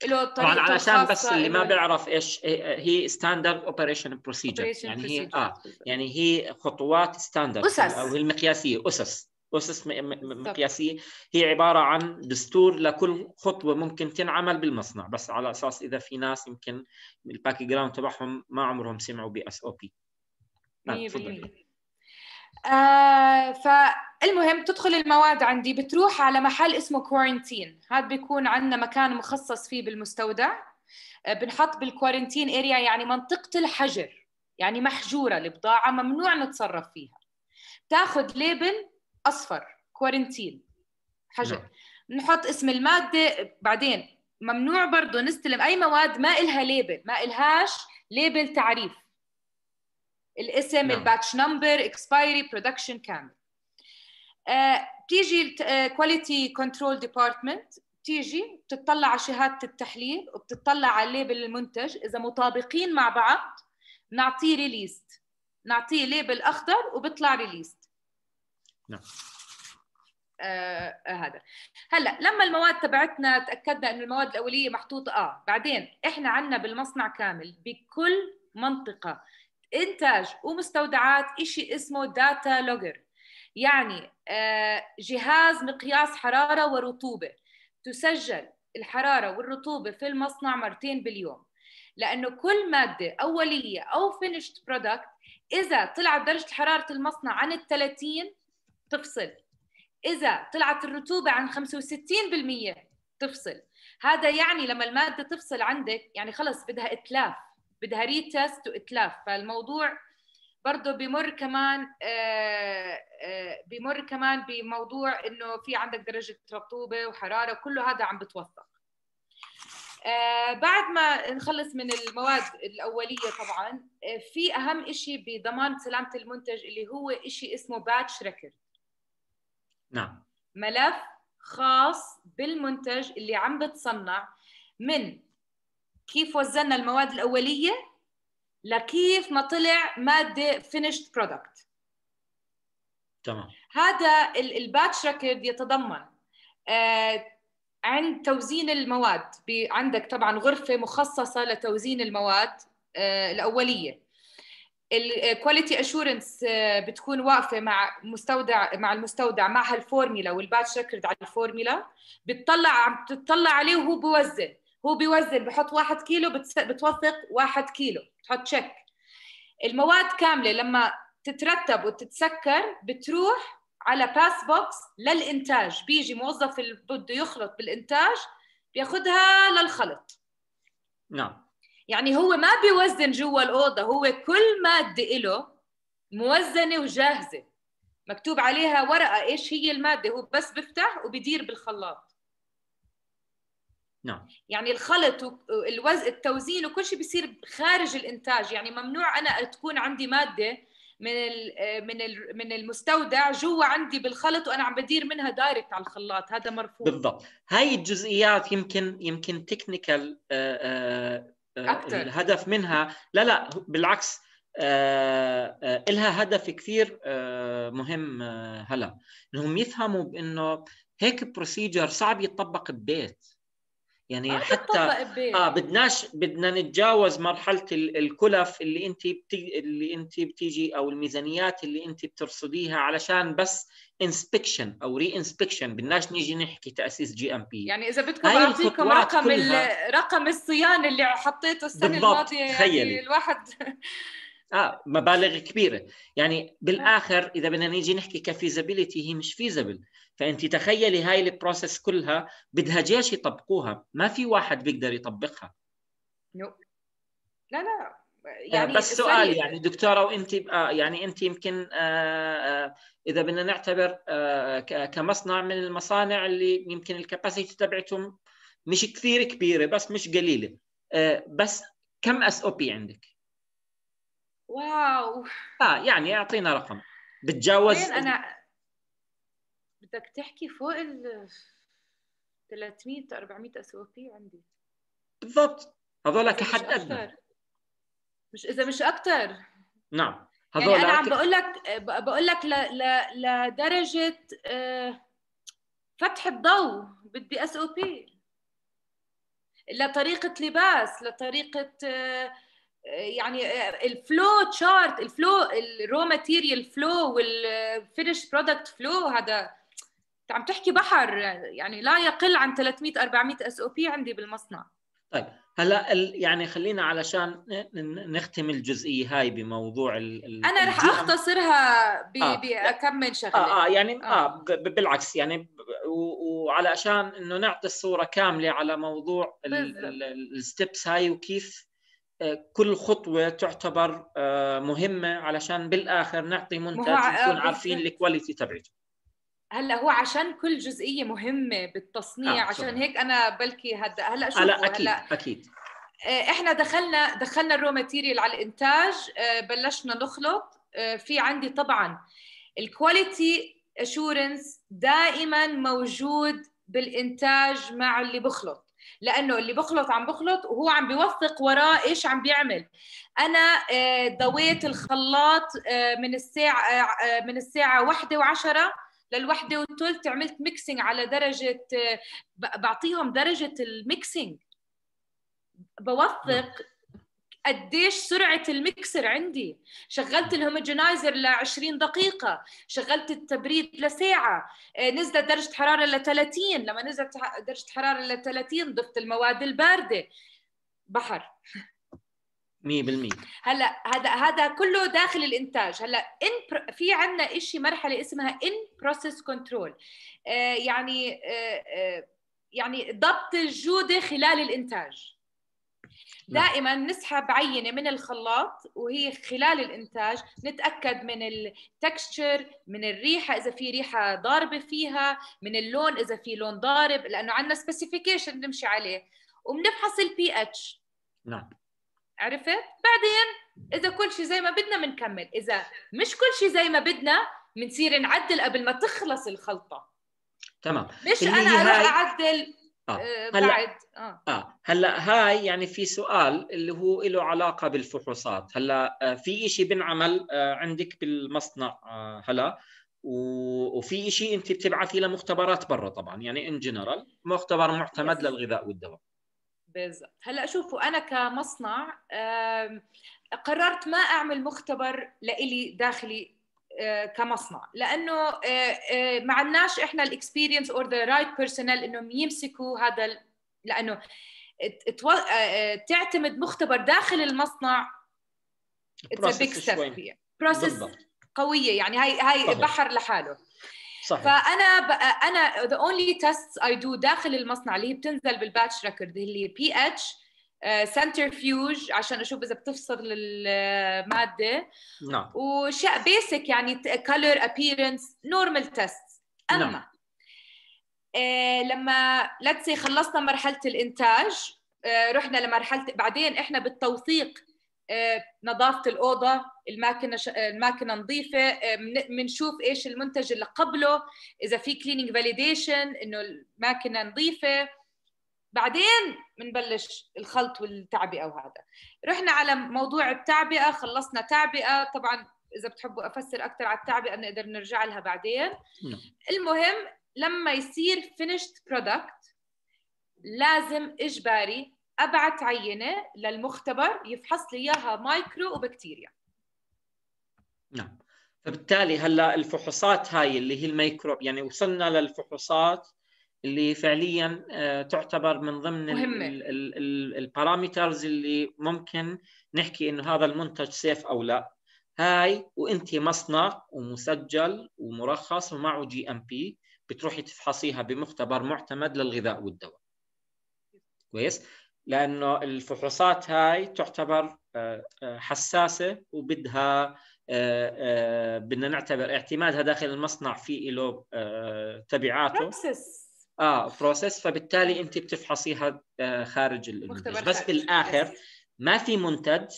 له طبعا علشان بس اللي ما بيعرف ايش إيه، هي ستاندرد اوبريشن بروسيجر يعني هي اه يعني هي خطوات ستاندرد او هي المقياسيه اسس أسس مقياسية هي عبارة عن دستور لكل خطوة ممكن تنعمل بالمصنع بس على أساس إذا في ناس يمكن الباك جراوند تبعهم ما عمرهم سمعوا اس أو بي آه، آه، فالمهم تدخل المواد عندي بتروح على محل اسمه كوارنتين هذا بيكون عندنا مكان مخصص فيه بالمستودع آه، بنحط بالكوارنتين اريا يعني منطقه الحجر يعني محجوره البضاعه ممنوع نتصرف فيها تاخذ ليبل اصفر كورنتين حجر بنحط نعم. اسم الماده بعدين ممنوع برضه نستلم اي مواد ما الها ليبل ما الهاش ليبل تعريف الاسم نعم. الباتش نمبر اكسبايري برودكشن كامل آه، بتيجي الكواليتي كنترول ديبارتمنت بتيجي بتطلع على شهاده التحليل وبتطلع على ليبل المنتج اذا مطابقين مع بعض بنعطيه ريليست نعطيه ليبل اخضر وبيطلع ريليست نعم. آه،, آه هذا هلا لما المواد تبعتنا تاكدنا انه المواد الاوليه محطوطه اه بعدين احنا عندنا بالمصنع كامل بكل منطقه انتاج ومستودعات شيء اسمه داتا لوجر يعني آه جهاز مقياس حراره ورطوبه تسجل الحراره والرطوبه في المصنع مرتين باليوم لانه كل ماده اوليه او فينيشد برودكت اذا طلعت درجه حراره المصنع عن ال 30 تفصل إذا طلعت الرطوبة عن 65% تفصل هذا يعني لما المادة تفصل عندك يعني خلص بدها إتلاف بدها ريتست وإتلاف فالموضوع برضه بمر كمان آه، آه، بمر كمان بموضوع انه في عندك درجه رطوبه وحراره وكله هذا عم بتوثق آه، بعد ما نخلص من المواد الاوليه طبعا في اهم شيء بضمان سلامه المنتج اللي هو شيء اسمه باتش ريكورد نعم ملف خاص بالمنتج اللي عم بتصنع من كيف وزننا المواد الاوليه لكيف ما طلع ماده finished product تمام هذا الباتش ريكورد يتضمن آه عند توزين المواد عندك طبعا غرفه مخصصه لتوزين المواد آه الاوليه الكواليتي اشورنس آه، آه، بتكون واقفه مع مستودع مع المستودع مع هالفورميلا والباتش ريكورد على الفورميلا بتطلع عم بتطلع عليه وهو بوزن هو بيوزن بحط واحد كيلو بتوثق واحد كيلو بتحط تشيك المواد كامله لما تترتب وتتسكر بتروح على باس بوكس للانتاج بيجي موظف اللي بده يخلط بالانتاج بياخذها للخلط نعم يعني هو ما بيوزن جوا الأوضة هو كل مادة له موزنة وجاهزة مكتوب عليها ورقة إيش هي المادة هو بس بفتح وبدير بالخلاط نعم يعني الخلط والوزن التوزين وكل شيء بيصير خارج الإنتاج يعني ممنوع أنا تكون عندي مادة من من من المستودع جوا عندي بالخلط وانا عم بدير منها دايركت على الخلاط هذا مرفوض بالضبط هاي الجزئيات يمكن يمكن تكنيكال آه، أكتر. الهدف منها لا لا بالعكس آه، آه، إلها هدف كثير مهم هلا انهم يفهموا بانه هيك بروسيجر صعب يتطبق ببيت يعني حتى اه بدناش بدنا نتجاوز مرحله الكلف اللي انت بتي... اللي انت بتيجي او الميزانيات اللي انت بترصديها علشان بس انسبكشن او ري انسبكشن بدناش نيجي نحكي تاسيس جي ام بي يعني اذا بدكم اعطيكم رقم رقم الصيانه اللي حطيته السنه بالضبط. الماضيه يعني تخيلي. يعني الواحد اه مبالغ كبيره يعني بالاخر آه. اذا بدنا نيجي نحكي كفيزابيلتي هي مش فيزابل فانت تخيلي هاي البروسيس كلها بدها جيش يطبقوها ما في واحد بيقدر يطبقها نو لا لا آه، يعني بس سؤال يعني دكتوره وانت آه يعني انت يمكن آه, آه، اذا بدنا نعتبر آه كمصنع من المصانع اللي يمكن الكباسيتي تبعتهم مش كثير كبيره بس مش قليله آه بس كم اس او بي عندك؟ واو اه يعني اعطينا رقم بتجاوز انا بدك تحكي فوق ال 300 400 اس او بي عندي بالضبط هذول كحد ادنى مش اذا مش اكثر نعم يعني هذول يعني انا عم بقول لك بقول لك ل... ل... لدرجه آه، فتح الضوء بدي اس او بي لطريقه لباس لطريقه آه، يعني الفلو تشارت الفلو الرو ماتيريال فلو والفينش برودكت فلو هذا انت عم تحكي بحر يعني لا يقل عن 300 400 اس او بي عندي بالمصنع طيب هلا يعني خلينا علشان نختم الجزئيه هاي بموضوع ال انا رح اختصرها آه. باكمل شغله آه, اه يعني اه, آه بالعكس يعني وعلشان انه نعطي الصوره كامله على موضوع الستبس هاي وكيف كل خطوه تعتبر آه، مهمه علشان بالاخر نعطي منتج نكون آه، عارفين الكواليتي تبعته هلا هو عشان كل جزئيه مهمه بالتصنيع آه، عشان صحيح. هيك انا بلكي هلا هلا آه، شوفوا هلا اكيد هلأ اكيد احنا دخلنا دخلنا الرو ماتيريال على الانتاج بلشنا نخلط في عندي طبعا الكواليتي اشورنس دائما موجود بالانتاج مع اللي بخلط لانه اللي بخلط عم بخلط وهو عم بيوثق وراه ايش عم بيعمل انا ضويت آه، الخلاط آه، من الساعه آه، من الساعه واحدة وعشرة للوحدة والثلث عملت ميكسينج على درجة بعطيهم درجة الميكسينج بوثق نعم. قديش سرعه المكسر عندي شغلت الهوموجينايزر ل 20 دقيقه شغلت التبريد لساعه آه، نزلت درجه حراره ل 30 لما نزلت درجه حراره ل 30 ضفت المواد البارده بحر 100% هلا هذا هذا كله داخل الانتاج هلا ان في عندنا شيء مرحله اسمها ان بروسيس كنترول يعني آه،, آه يعني ضبط الجوده خلال الانتاج نعم. دائما نسحب عينه من الخلاط وهي خلال الانتاج نتاكد من التكستشر من الريحه اذا في ريحه ضاربه فيها من اللون اذا في لون ضارب لانه عندنا سبيسيفيكيشن نمشي عليه وبنفحص البي اتش نعم عرفت بعدين اذا كل شيء زي ما بدنا بنكمل اذا مش كل شيء زي ما بدنا بنصير نعدل قبل ما تخلص الخلطه تمام مش انا اروح هاي... اعدل آه. آه، بعد هلا آه. آه. هلا هاي يعني في سؤال اللي هو له علاقه بالفحوصات هلا آه، في شيء بنعمل آه، عندك بالمصنع هلا وفي شيء انت بتبعثي لمختبرات برا طبعا يعني ان جنرال مختبر معتمد للغذاء والدواء بالضبط هلا شوفوا انا كمصنع قررت ما اعمل مختبر لإلي داخلي آه، كمصنع لانه آه، آه، ما عندناش احنا الاكسبيرينس اور ذا رايت بيرسونال انهم يمسكوا هذا لانه تعتمد مختبر داخل المصنع بروسس قويه يعني هاي هاي صحيح. بحر لحاله صحيح. فانا ب... انا ذا اونلي تيست اي دو داخل المصنع اللي هي بتنزل بالباتش ريكورد اللي بي اتش سنترفيوج آه، عشان اشوف اذا بتفصل الماده نعم وشيء بيسك يعني كلر ابيرنس نورمال تيست اما نعم. آه، لما خلصنا مرحله الانتاج آه، رحنا لمرحله بعدين احنا بالتوثيق نظافه الاوضه الماكينه الماكينه نظيفه بنشوف ايش المنتج اللي قبله اذا في كليننج فاليديشن انه الماكينه نظيفه بعدين بنبلش الخلط والتعبئه وهذا رحنا على موضوع التعبئه خلصنا تعبئه طبعا اذا بتحبوا افسر اكثر على التعبئه بنقدر نرجع لها بعدين نعم. المهم لما يصير فينيشد برودكت لازم اجباري ابعت عينه للمختبر يفحص لي اياها مايكرو وبكتيريا نعم فبالتالي هلا الفحوصات هاي اللي هي الميكروب يعني وصلنا للفحوصات اللي فعليا آه، تعتبر من ضمن البارامترز اللي ممكن نحكي انه هذا المنتج سيف او لا هاي وانت مصنع ومسجل ومرخص ومعه جي ام بي بتروحي تفحصيها بمختبر معتمد للغذاء والدواء كويس لانه الفحوصات هاي تعتبر آه، آه، حساسه وبدها بدنا نعتبر اعتمادها داخل المصنع في له تبعاته اه بروسيس فبالتالي انت بتفحصيها آه، خارج المنتج بس بالاخر ما في منتج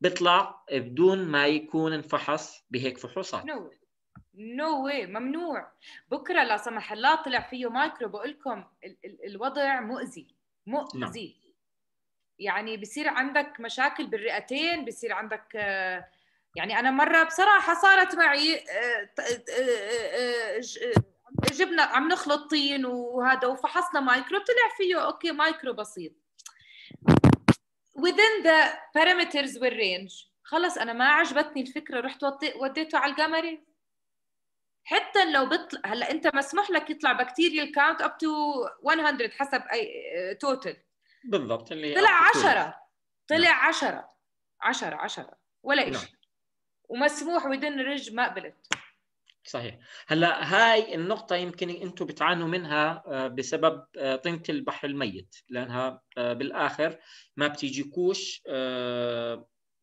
بيطلع بدون ما يكون انفحص بهيك فحوصات نو نو واي ممنوع بكره لا سمح الله طلع فيه مايكرو بقول لكم ال- ال- الوضع مؤذي مؤذي نعم. يعني بصير عندك مشاكل بالرئتين بصير عندك آه، يعني انا مره بصراحه صارت معي آه، جبنا عم نخلط طين وهذا وفحصنا مايكرو طلع فيه اوكي مايكرو بسيط within the parameters والرينج خلص انا ما عجبتني الفكره رحت وديته على القمري حتى لو بيطلع هلا انت مسموح لك يطلع بكتيريال كاونت اب تو 100 حسب اي توتال بالضبط اللي طلع 10 طلع 10 10 10 ولا نعم. شيء ومسموح ودن رج ما قبلت صحيح هلا هاي النقطه يمكن انتم بتعانوا منها آه، بسبب آه، طينه البحر الميت لانها آه، بالاخر ما بتيجيكوش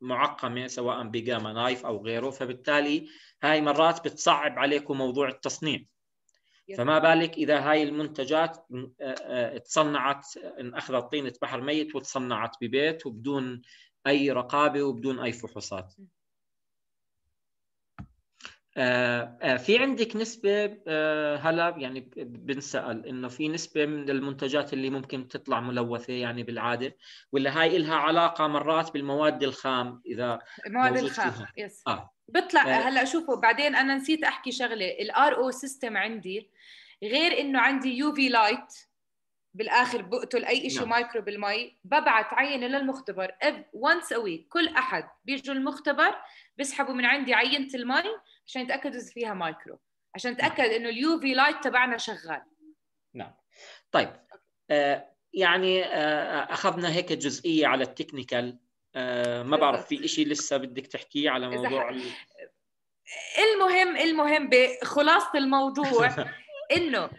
معقمه سواء بجاما نايف او غيره فبالتالي هاي مرات بتصعب عليكم موضوع التصنيع فما بالك اذا هاي المنتجات تصنعت اخذت طينه بحر ميت وتصنعت ببيت وبدون اي رقابه وبدون اي فحوصات آه، آه، في عندك نسبة آه، هلا يعني بنسأل إنه في نسبة من المنتجات اللي ممكن تطلع ملوثة يعني بالعادة ولا هاي إلها علاقة مرات بالمواد الخام إذا المواد الخام فيها. يس آه. بطلع آه. هلا شوفوا بعدين أنا نسيت أحكي شغلة الار او سيستم عندي غير إنه عندي يو في لايت بالاخر بقتل اي شيء نعم. مايكرو بالمي ببعت عينه للمختبر وانس اوي كل احد بيجوا المختبر بيسحبوا من عندي عينه المي عشان يتاكدوا اذا فيها مايكرو عشان نتاكد نعم. انه اليو في لايت تبعنا شغال نعم طيب آه يعني آه اخذنا هيك جزئيه على التكنيكال آه ما بعرف في شيء لسه بدك تحكيه على موضوع ال... المهم المهم بخلاصه الموضوع انه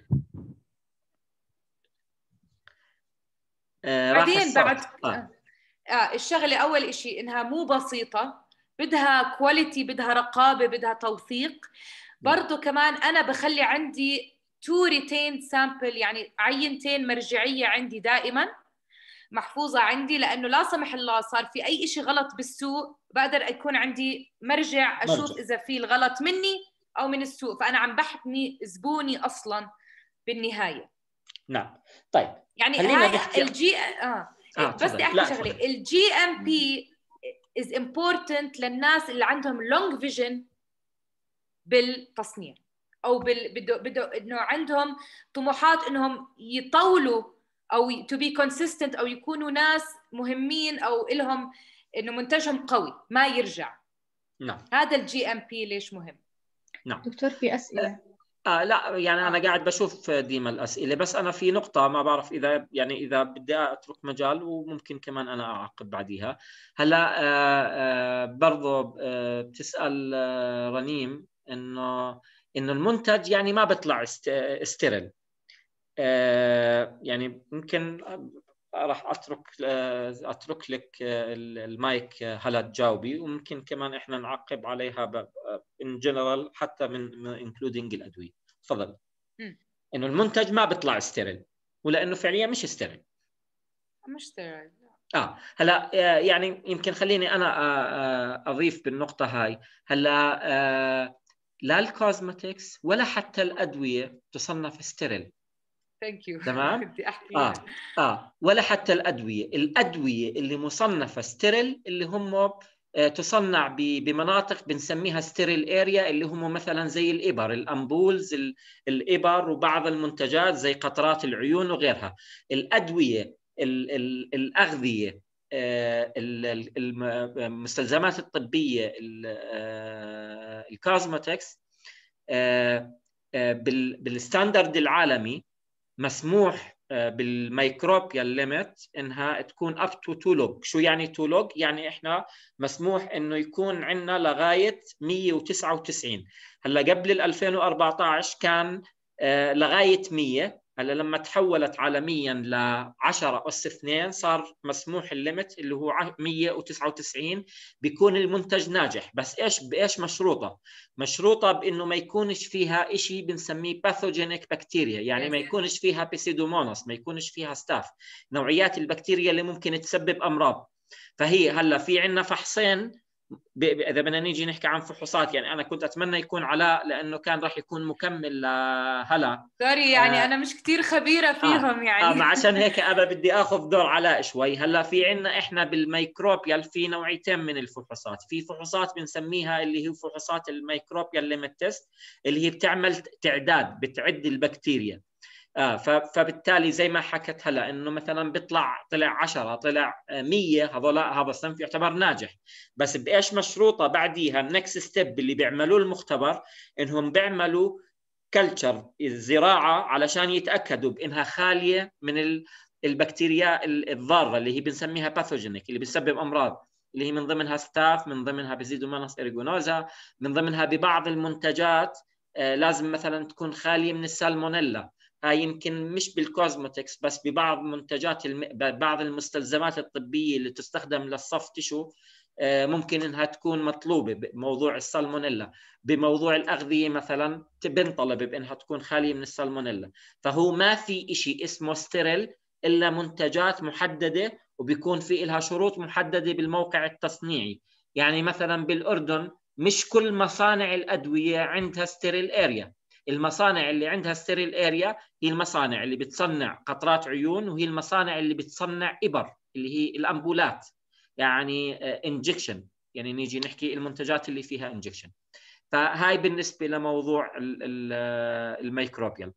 آه، بعدين بعد آه. آه الشغله اول شيء انها مو بسيطه بدها كواليتي بدها رقابه بدها توثيق برضه كمان انا بخلي عندي تو ريتين سامبل يعني عينتين مرجعيه عندي دائما محفوظه عندي لانه لا سمح الله صار في اي شيء غلط بالسوق بقدر يكون عندي مرجع اشوف مرجع. اذا في الغلط مني او من السوق فانا عم بحمي زبوني اصلا بالنهايه نعم طيب يعني هاي الجي اه, إيه، آه بس بدي احكي شغله الجي ام بي از امبورتنت للناس اللي عندهم لونج فيجن بالتصنيع او بال... بده بده انه عندهم طموحات انهم يطولوا او تو بي كونسيستنت او يكونوا ناس مهمين او لهم انه منتجهم قوي ما يرجع نعم هذا الجي ام بي ليش مهم نعم دكتور في اسئله آه لا يعني انا قاعد بشوف ديما الاسئله بس انا في نقطه ما بعرف اذا يعني اذا بدي اترك مجال وممكن كمان انا اعقب بعديها هلا آه آه برضه آه بتسال آه رنيم انه انه المنتج يعني ما بيطلع است... استرل آه يعني ممكن راح اترك آه، اترك لك آه، المايك آه، هلا تجاوبي وممكن كمان احنا نعقب عليها ان جنرال حتى من انكلودينج الادويه تفضل انه المنتج ما بيطلع ستيريل ولانه فعليا مش ستيريل مش ستيريل اه هلا آه، يعني يمكن خليني انا آه، آه، اضيف بالنقطه هاي هلا لا الكوزمتكس ولا حتى الادويه تصنف ستيريل ثانك يو تمام بدي احكي اه اه ولا حتى الادويه الادويه اللي مصنفه ستيريل اللي هم آه، تصنع بمناطق بنسميها ستيريل اريا اللي هم مثلا زي الابر الامبولز الابر وبعض المنتجات زي قطرات العيون وغيرها الادويه الاغذيه آه، المستلزمات الطبيه الكوزمتكس آه، بالستاندرد العالمي مسموح آه، بالميكروبيا ليميت انها تكون اب تو 2 لوج شو يعني 2 لوج يعني احنا مسموح انه يكون عندنا لغايه 199 هلا قبل ال 2014 كان آه، لغايه 100 هلا لما تحولت عالميا ل 10 اس 2 صار مسموح الليمت اللي هو 199 بيكون المنتج ناجح بس ايش بايش مشروطه؟ مشروطه بانه ما يكونش فيها شيء بنسميه باثوجينيك بكتيريا يعني ما يكونش فيها بيسيدومونس ما يكونش فيها ستاف نوعيات البكتيريا اللي ممكن تسبب امراض فهي هلا في عندنا فحصين اذا بدنا نيجي نحكي عن فحوصات يعني انا كنت اتمنى يكون علاء لانه كان راح يكون مكمل لهلا آه، سوري يعني آه انا مش كثير خبيره آه، فيهم آه يعني آه عشان هيك انا بدي اخذ دور علاء شوي هلا في عندنا احنا بالميكروبيال في نوعيتين من الفحوصات في فحوصات بنسميها اللي هي فحوصات الميكروبيال ليمت تيست اللي هي بتعمل تعداد بتعد البكتيريا آه فبالتالي زي ما حكت هلا انه مثلا بيطلع طلع 10 طلع 100 هذول هذا الصنف يعتبر ناجح بس بايش مشروطه بعديها النكست ستيب اللي بيعملوه المختبر انهم بيعملوا كلتشر الزراعه علشان يتاكدوا بانها خاليه من البكتيريا الضاره اللي هي بنسميها باثوجينيك اللي بتسبب امراض اللي هي من ضمنها ستاف من ضمنها مانس ارجونوزا من ضمنها ببعض المنتجات آه، لازم مثلا تكون خاليه من السالمونيلا هاي آه، يمكن مش بالكوزمتكس بس ببعض منتجات الم... بعض المستلزمات الطبيه اللي تستخدم للصف تشو آه، ممكن انها تكون مطلوبه بموضوع السالمونيلا بموضوع الاغذيه مثلا بنطلب بانها تكون خاليه من السالمونيلا فهو ما في شيء اسمه ستيريل الا منتجات محدده وبيكون في لها شروط محدده بالموقع التصنيعي يعني مثلا بالاردن مش كل مصانع الادويه عندها ستيريل اريا المصانع اللي عندها ستيريل اريا هي المصانع اللي بتصنع قطرات عيون وهي المصانع اللي بتصنع ابر اللي هي الامبولات يعني انجكشن آه، يعني نيجي نحكي المنتجات اللي فيها انجكشن فهاي بالنسبه لموضوع آه، الميكروبيال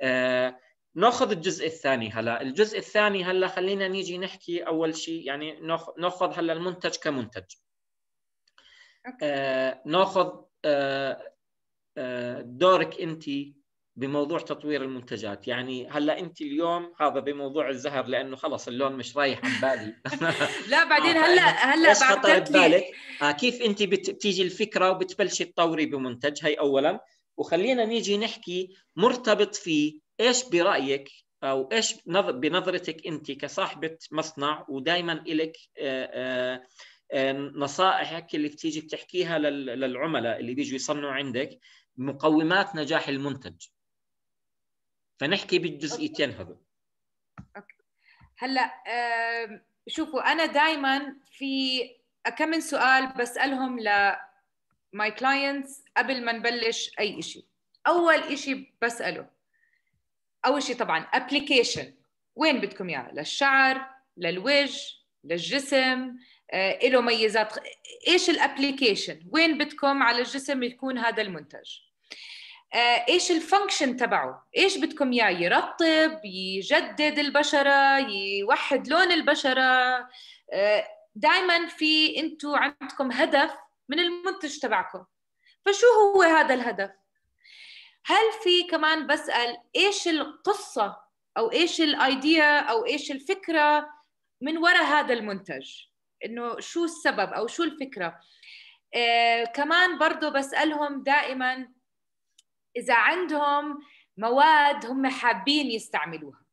آه، ناخذ الجزء الثاني هلا الجزء الثاني هلا خلينا نيجي نحكي اول شيء يعني ناخذ هلا المنتج كمنتج ناخذ دورك انت بموضوع تطوير المنتجات يعني هلا انت اليوم هذا بموضوع الزهر لانه خلص اللون مش رايح عن بالي لا بعدين آه، هلا يعني هلا بس بالك آه كيف انت بتيجي الفكره وبتبلشي تطوري بمنتج هي اولا وخلينا نيجي نحكي مرتبط في ايش برايك او ايش بنظرتك انت كصاحبه مصنع ودائما الك آه، آه، نصائحك اللي بتيجي بتحكيها للعملاء اللي بيجوا يصنعوا عندك مقومات نجاح المنتج فنحكي بالجزئيتين هذول هلا شوفوا انا دائما في كم من سؤال بسالهم ل ماي كلاينتس قبل ما نبلش اي شيء اول شيء بساله اول شيء طبعا ابلكيشن وين بدكم اياه للشعر للوجه للجسم آه، له ميزات ايش الابلكيشن وين بدكم على الجسم يكون هذا المنتج آه، ايش الفانكشن تبعه ايش بدكم اياه يرطب يجدد البشره يوحد لون البشره آه، دائما في انتم عندكم هدف من المنتج تبعكم فشو هو هذا الهدف هل في كمان بسال ايش القصه او ايش الايديا او ايش الفكره من وراء هذا المنتج انه شو السبب او شو الفكره آه كمان برضه بسالهم دائما اذا عندهم مواد هم حابين يستعملوها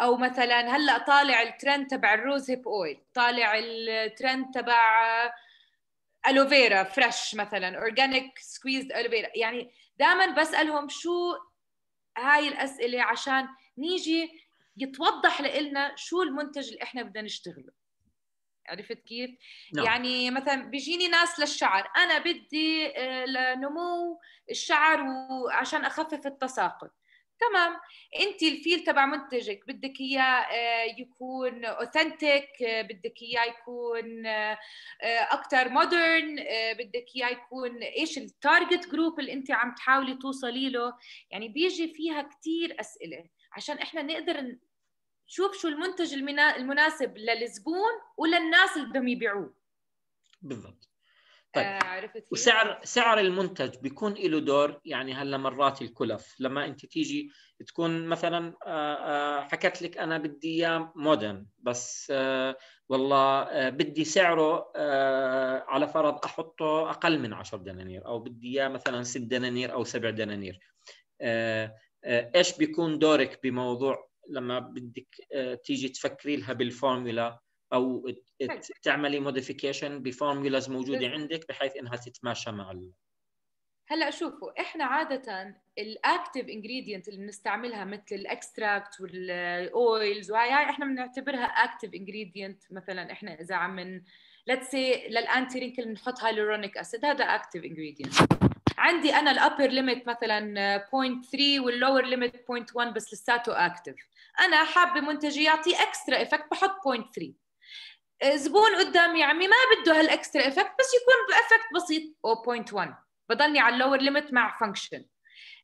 او مثلا هلا طالع الترند تبع الروز هيب اويل طالع الترند تبع الوفيرا فريش مثلا اورجانيك سكويزد الوفيرا يعني دائما بسالهم شو هاي الاسئله عشان نيجي يتوضح لنا شو المنتج اللي احنا بدنا نشتغله عرفت كيف؟ نعم. يعني مثلا بيجيني ناس للشعر انا بدي آه، لنمو الشعر وعشان اخفف التساقط تمام انت الفيل تبع منتجك بدك اياه آه، يكون اوثنتيك آه، بدك اياه يكون اكثر مودرن بدك اياه يكون ايش التارجت جروب اللي انت عم تحاولي توصلي له يعني بيجي فيها كثير اسئله عشان احنا نقدر شوف شو المنتج المناسب للزبون وللناس اللي بدهم يبيعوه بالضبط طيب آه عرفت وسعر سعر المنتج بيكون له دور يعني هلا مرات الكلف لما انت تيجي تكون مثلا آه، آه، حكت لك انا بدي اياه مودرن بس آه، والله بدي سعره على فرض احطه اقل من 10 دنانير او بدي اياه مثلا 6 دنانير او 7 دنانير ايش بيكون دورك بموضوع لما بدك آه، تيجي تفكري لها بالفورمولا او طيب. تعملي موديفيكيشن بفورمولاز موجوده عندك بحيث انها تتماشى مع ال... هلا شوفوا احنا عاده الاكتيف انجريدينت اللي بنستعملها مثل الاكستراكت والاويلز وهي احنا بنعتبرها اكتيف انجريدينت مثلا احنا اذا عم ليتس سي للانتي رينكل بنحط هايلورونيك اسيد هذا اكتيف انجريدينت عندي انا الابر ليميت مثلا 0.3 واللور ليميت 0.1 بس لساته اكتف انا حابه منتجي يعطي اكسترا افكت بحط 0.3 آه، زبون قدامي يا عمي ما بده هالاكسترا افكت بس يكون بافكت بسيط 0.1 بضلني على اللور ليميت مع فانكشن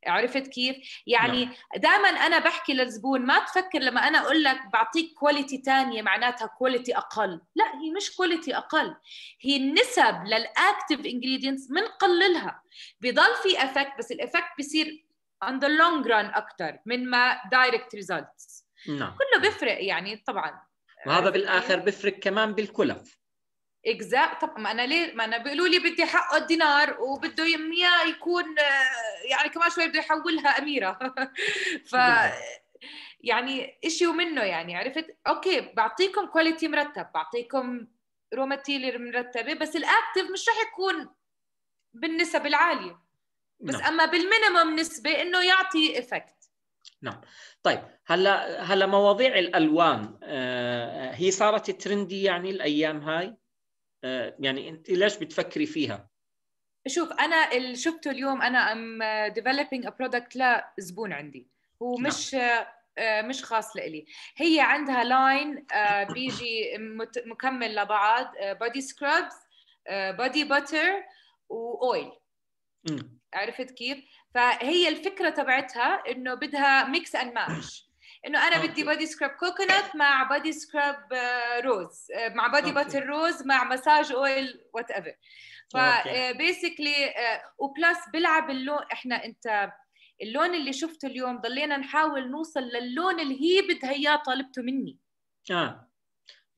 عرفت كيف يعني نعم. دائما انا بحكي للزبون ما تفكر لما انا اقول لك بعطيك كواليتي تانية معناتها كواليتي اقل لا هي مش كواليتي اقل هي النسب للاكتف انجريدينتس بنقللها بضل في افكت بس الافكت بصير اون ذا لونج ران اكثر من ما دايركت ريزلتس نعم كله بيفرق يعني طبعا وهذا بالاخر بيفرق كمان بالكلف اكزاكت طب ما انا ليه ما انا بيقولوا لي بدي حقه الدينار وبده اياه يكون يعني كمان شوي بده يحولها اميره ف يعني اشي ومنه يعني عرفت اوكي بعطيكم كواليتي مرتب بعطيكم رو ماتيريال مرتبه بس الاكتف مش رح يكون بالنسب العاليه بس نعم. اما بالمينيمم نسبه انه يعطي افكت نعم طيب هلا هلا مواضيع الالوان آه هي صارت ترندي يعني الايام هاي آه، يعني انت ليش بتفكري فيها شوف انا اللي شفته اليوم انا ام ديفلوبينج ا برودكت لزبون عندي هو نعم. مش آه، آه، مش خاص لإلي هي عندها لاين بيجي مكمل لبعض بودي سكربز بودي باتر واويل عرفت كيف فهي الفكره تبعتها انه بدها ميكس اند ماتش انه انا آه، أوكي. بدي بادي سكراب كوكونات مع بادي سكراب روز مع بادي باتر روز مع مساج اويل وات ايفر بيسكلي وبلس بلعب اللون احنا انت اللون اللي شفته اليوم ضلينا نحاول نوصل للون اللي هي بدها اياه طالبته مني اه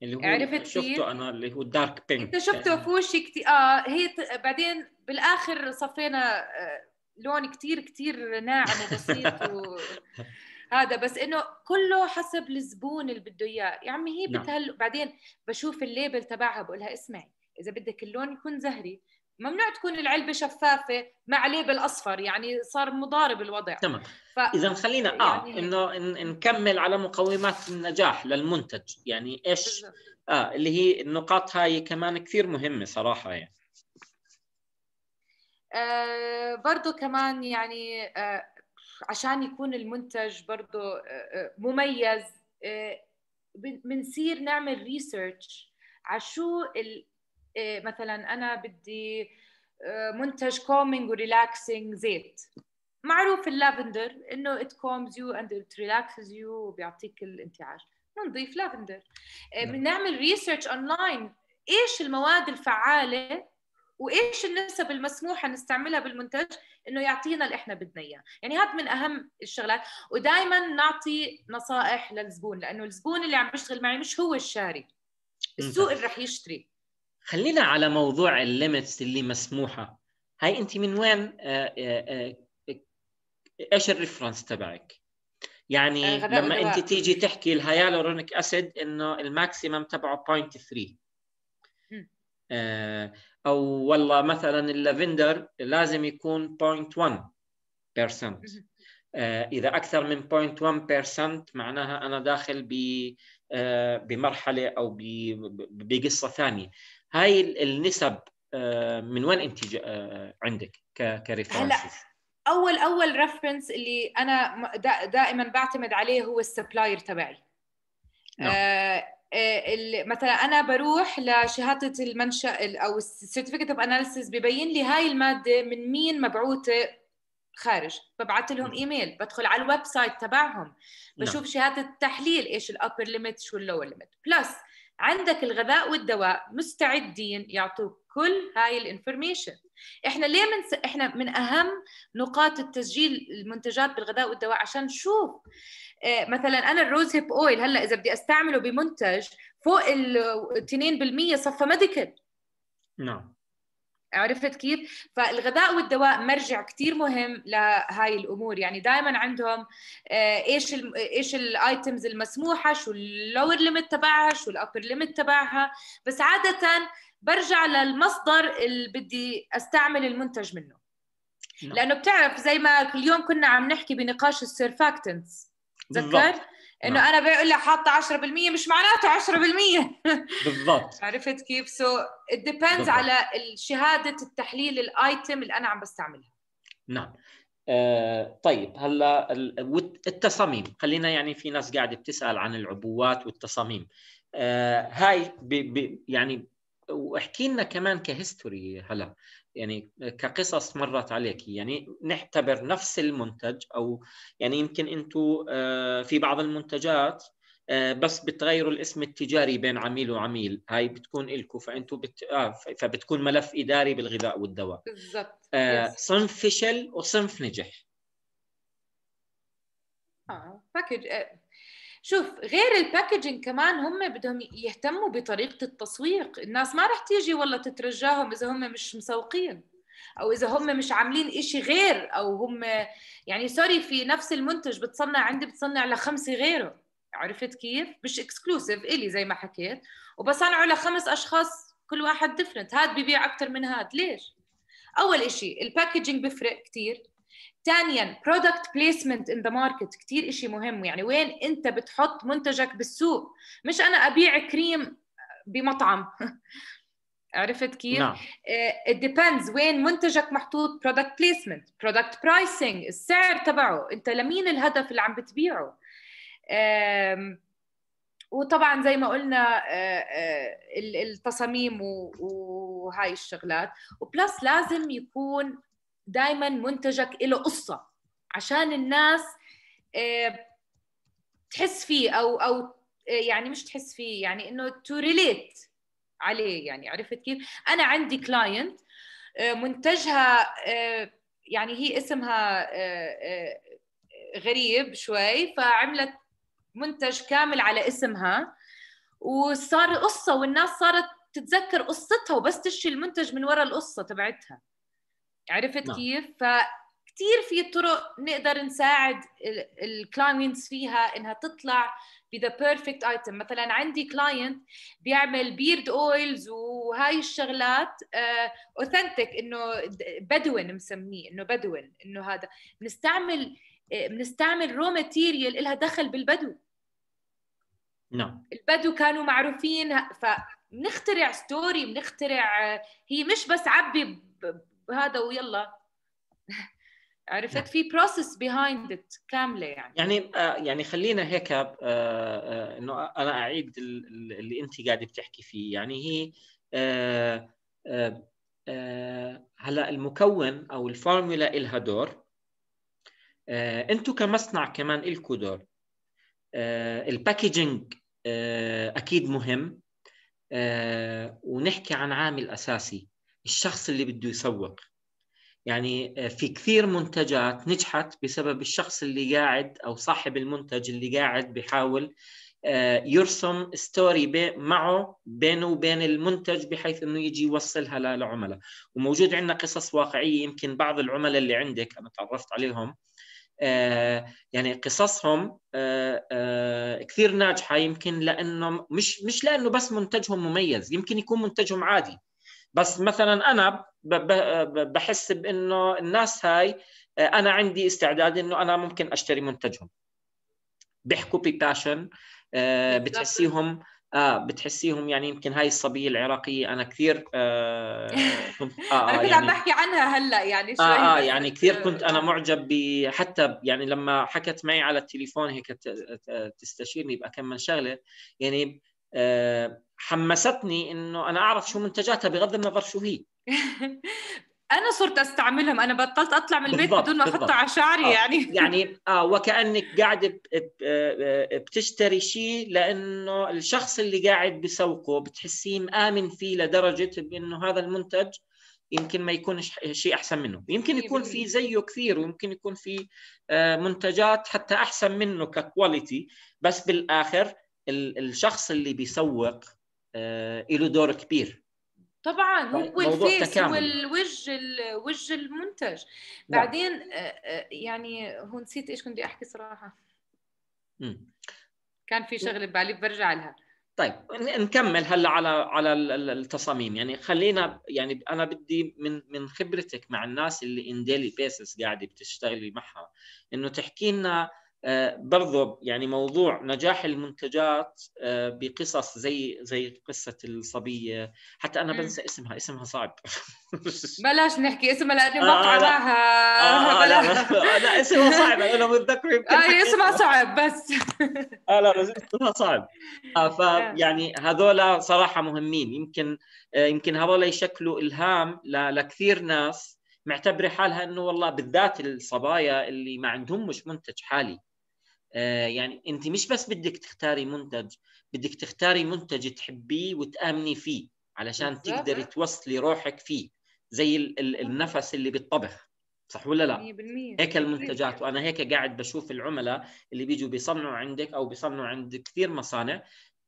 اللي هو عرفت شفته انا اللي هو الدارك بينك انت شفته يعني. فوشي كثير اه هي ت... بعدين بالاخر صفينا آه، لون كثير كثير ناعم وبسيط و... هذا بس انه كله حسب الزبون اللي بده اياه يا عمي هي نعم. بتهل نعم. بعدين بشوف الليبل تبعها بقول لها اسمعي اذا بدك اللون يكون زهري ممنوع تكون العلبة شفافة مع ليبل أصفر يعني صار مضارب الوضع تمام ف... إذا خلينا آه، يعني... آه إنه نكمل على مقومات النجاح للمنتج يعني إيش بالزبط. آه اللي هي النقاط هاي كمان كثير مهمة صراحة يعني آه برضو كمان يعني آه عشان يكون المنتج برضه آه، آه، مميز آه، بنصير نعمل ريسيرش على شو مثلا انا بدي منتج كومينج وريلاكسينج زيت معروف اللافندر انه ات كومز يو اند ات ريلاكسز يو وبيعطيك الانتعاش نضيف لافندر نعم. بنعمل ريسيرش اونلاين ايش المواد الفعاله وايش النسب المسموحه نستعملها بالمنتج انه يعطينا اللي احنا بدنا اياه يعني هذا من اهم الشغلات ودائما نعطي نصائح للزبون لانه الزبون اللي عم بيشتغل معي مش هو الشاري السوق اللي رح يشتري خلينا على موضوع الليمتس اللي مسموحه هاي انت من وين آه، آه، آه، ايش الريفرنس تبعك يعني لما غدا. انت تيجي تحكي الهيالورونيك اسيد انه الماكسيمم تبعه 0.3 آه او والله مثلا اللافندر لازم يكون 0.1% آه، اذا اكثر من 0.1% معناها انا داخل آه، بمرحله او بقصه ثانيه هاي النسب آه، من وين انت عندك كريفرنسز اول اول ريفرنس اللي انا دائما بعتمد عليه هو السبلاير تبعي نعم. آه، مثلا انا بروح لشهاده المنشا او السيرتيفيكت اوف اناليسيس ببين لي هاي الماده من مين مبعوثه خارج ببعث لهم نعم. ايميل بدخل على الويب سايت تبعهم نعم. بشوف شهاده التحليل ايش الابر ليميت شو اللور ليميت بلس عندك الغذاء والدواء مستعدين يعطوك كل هاي الانفورميشن احنا ليه من س... احنا من اهم نقاط التسجيل المنتجات بالغذاء والدواء عشان نشوف آه، مثلا انا الروز هيب اويل هلا اذا بدي استعمله بمنتج فوق ال 2% صفى ميديكال نعم عرفت كيف؟ فالغذاء والدواء مرجع كثير مهم لهاي الامور، يعني دائما عندهم آه، ايش الـ ايش الايتمز المسموحه، شو اللور ليميت تبعها، شو الابر ليميت تبعها، بس عاده برجع للمصدر اللي بدي استعمل المنتج منه. نعم. لانه بتعرف زي ما اليوم كنا عم نحكي بنقاش السيرفاكتنتس تذكر انه نعم. انا بقول لك حاطه 10% مش معناته 10% بالضبط عرفت كيف؟ سو ديبيندز على شهاده التحليل الايتم اللي انا عم بستعملها نعم آه طيب هلا التصاميم خلينا يعني في ناس قاعده بتسال عن العبوات والتصاميم آه هاي بي بي يعني واحكي لنا كمان كهيستوري هلا يعني كقصص مرت عليك يعني نعتبر نفس المنتج او يعني يمكن انتم آه، في بعض المنتجات آه، بس بتغيروا الاسم التجاري بين عميل وعميل هاي بتكون لكم فانتم بت... آه فبتكون ملف اداري بالغذاء والدواء بالضبط آه صنف فشل وصنف نجح اه باكج شوف غير الباكجينج كمان هم بدهم يهتموا بطريقه التسويق الناس ما رح تيجي والله تترجاهم اذا هم مش مسوقين او اذا هم مش عاملين إشي غير او هم يعني سوري في نفس المنتج بتصنع عندي بتصنع لخمسه غيره عرفت كيف مش اكسكلوسيف الي زي ما حكيت وبصنعه لخمس اشخاص كل واحد ديفرنت هاد ببيع اكثر من هاد ليش اول إشي الباكجينج بفرق كثير ثانيا برودكت بليسمنت ان ذا ماركت كثير شيء مهم يعني وين انت بتحط منتجك بالسوق مش انا ابيع كريم بمطعم عرفت كيف؟ نعم ات آه، ديبندز وين منتجك محطوط برودكت بليسمنت، برودكت برايسنج، السعر تبعه، انت لمين الهدف اللي عم بتبيعه؟ وطبعا زي ما قلنا آه، آه، التصاميم وهاي الشغلات وبلس لازم يكون دايما منتجك له قصه عشان الناس آه، تحس فيه او او آه، يعني مش تحس فيه يعني انه تو ريليت عليه يعني عرفت كيف انا عندي كلاينت آه، منتجها يعني هي اسمها غريب شوي فعملت منتج كامل على اسمها وصار قصه والناس صارت تتذكر قصتها وبس تشتري المنتج من وراء القصه تبعتها عرفت نعم. كيف فكتير في طرق نقدر نساعد الكلاينتس فيها انها تطلع بذا بيرفكت ايتم مثلا عندي كلاينت بيعمل بيرد اويلز وهاي الشغلات اوثنتيك آه، uh, انه بدون مسميه انه بدون انه هذا بنستعمل آه، بنستعمل رو ماتيريال إلها دخل بالبدو نعم no. البدو كانوا معروفين فبنخترع ستوري بنخترع آه، هي مش بس عبي وهذا ويلا عرفت في بروسس بيهايند ات كامله يعني يعني آه يعني خلينا هيك آه آه انه انا اعيد اللي انت قاعده بتحكي فيه يعني هي آه، آه، آه، هلا المكون او الفورمولا إلها دور انتم كمصنع كمان إلكم دور الباكجينج اكيد مهم ونحكي عن عامل اساسي الشخص اللي بده يسوق يعني آه، في كثير منتجات نجحت بسبب الشخص اللي قاعد او صاحب المنتج اللي قاعد بيحاول آه، يرسم ستوري بي معه بينه وبين المنتج بحيث انه يجي يوصلها للعملاء وموجود عندنا قصص واقعيه يمكن بعض العملاء اللي عندك انا تعرفت عليهم آه، يعني قصصهم كثير ناجحه يمكن لانه مش مش لانه بس منتجهم مميز يمكن يكون منتجهم عادي بس مثلا انا بحس بانه الناس هاي آه، انا عندي استعداد انه انا ممكن اشتري منتجهم بيحكوا بباشن آه، بتحسيهم اه بتحسيهم يعني يمكن هاي الصبيه العراقيه انا كثير آه, آه, آه انا كنت عم يعني بحكي عنها هلا يعني آه، شوي اه, آه يعني كثير كنت انا معجب ب حتى يعني لما حكت معي على التليفون هيك تستشيرني بكم من شغله يعني حمستني انه انا اعرف شو منتجاتها بغض النظر شو هي انا صرت استعملهم انا بطلت اطلع من البيت بدون ما احطه على شعري آه، يعني يعني آه وكانك قاعده آه، بتشتري شيء لانه الشخص اللي قاعد بسوقه بتحسيه مآمن فيه لدرجه انه هذا المنتج يمكن ما يكون شيء احسن منه يمكن يكون في زيه كثير ويمكن يكون في آه، منتجات حتى احسن منه ككواليتي بس بالاخر الشخص اللي بيسوق آه، له دور كبير طبعا هو طيب، والفيس والوجه وجه المنتج نعم. بعدين آه، آه، يعني هو نسيت ايش كنت بدي احكي صراحه كان في شغله ببالي برجع لها طيب نكمل هلا على على التصاميم يعني خلينا يعني انا بدي من من خبرتك مع الناس اللي ان ديلي بيسس قاعده بتشتغلي معها انه تحكي لنا آه، برضو يعني موضوع نجاح المنتجات آه، بقصص زي زي قصه الصبيه حتى انا بنسى اسمها اسمها صعب بلاش نحكي اسمها لاني ما آه،, آه لا, لا, لا اسمها صعب انا متذكر يمكن آه اسمها صعب بس اه لا بس اسمها صعب آه فيعني هذول صراحه مهمين يمكن يمكن هذول يشكلوا الهام لكثير ناس معتبره حالها انه والله بالذات الصبايا اللي ما عندهم مش منتج حالي آه، يعني انت مش بس بدك تختاري منتج بدك تختاري منتج تحبيه وتامني فيه علشان تقدري توصلي روحك فيه زي ال ال النفس اللي بالطبخ صح ولا لا 100% هيك المنتجات وانا هيك قاعد بشوف العملاء اللي بيجوا بيصنعوا عندك او بيصنعوا عند كثير مصانع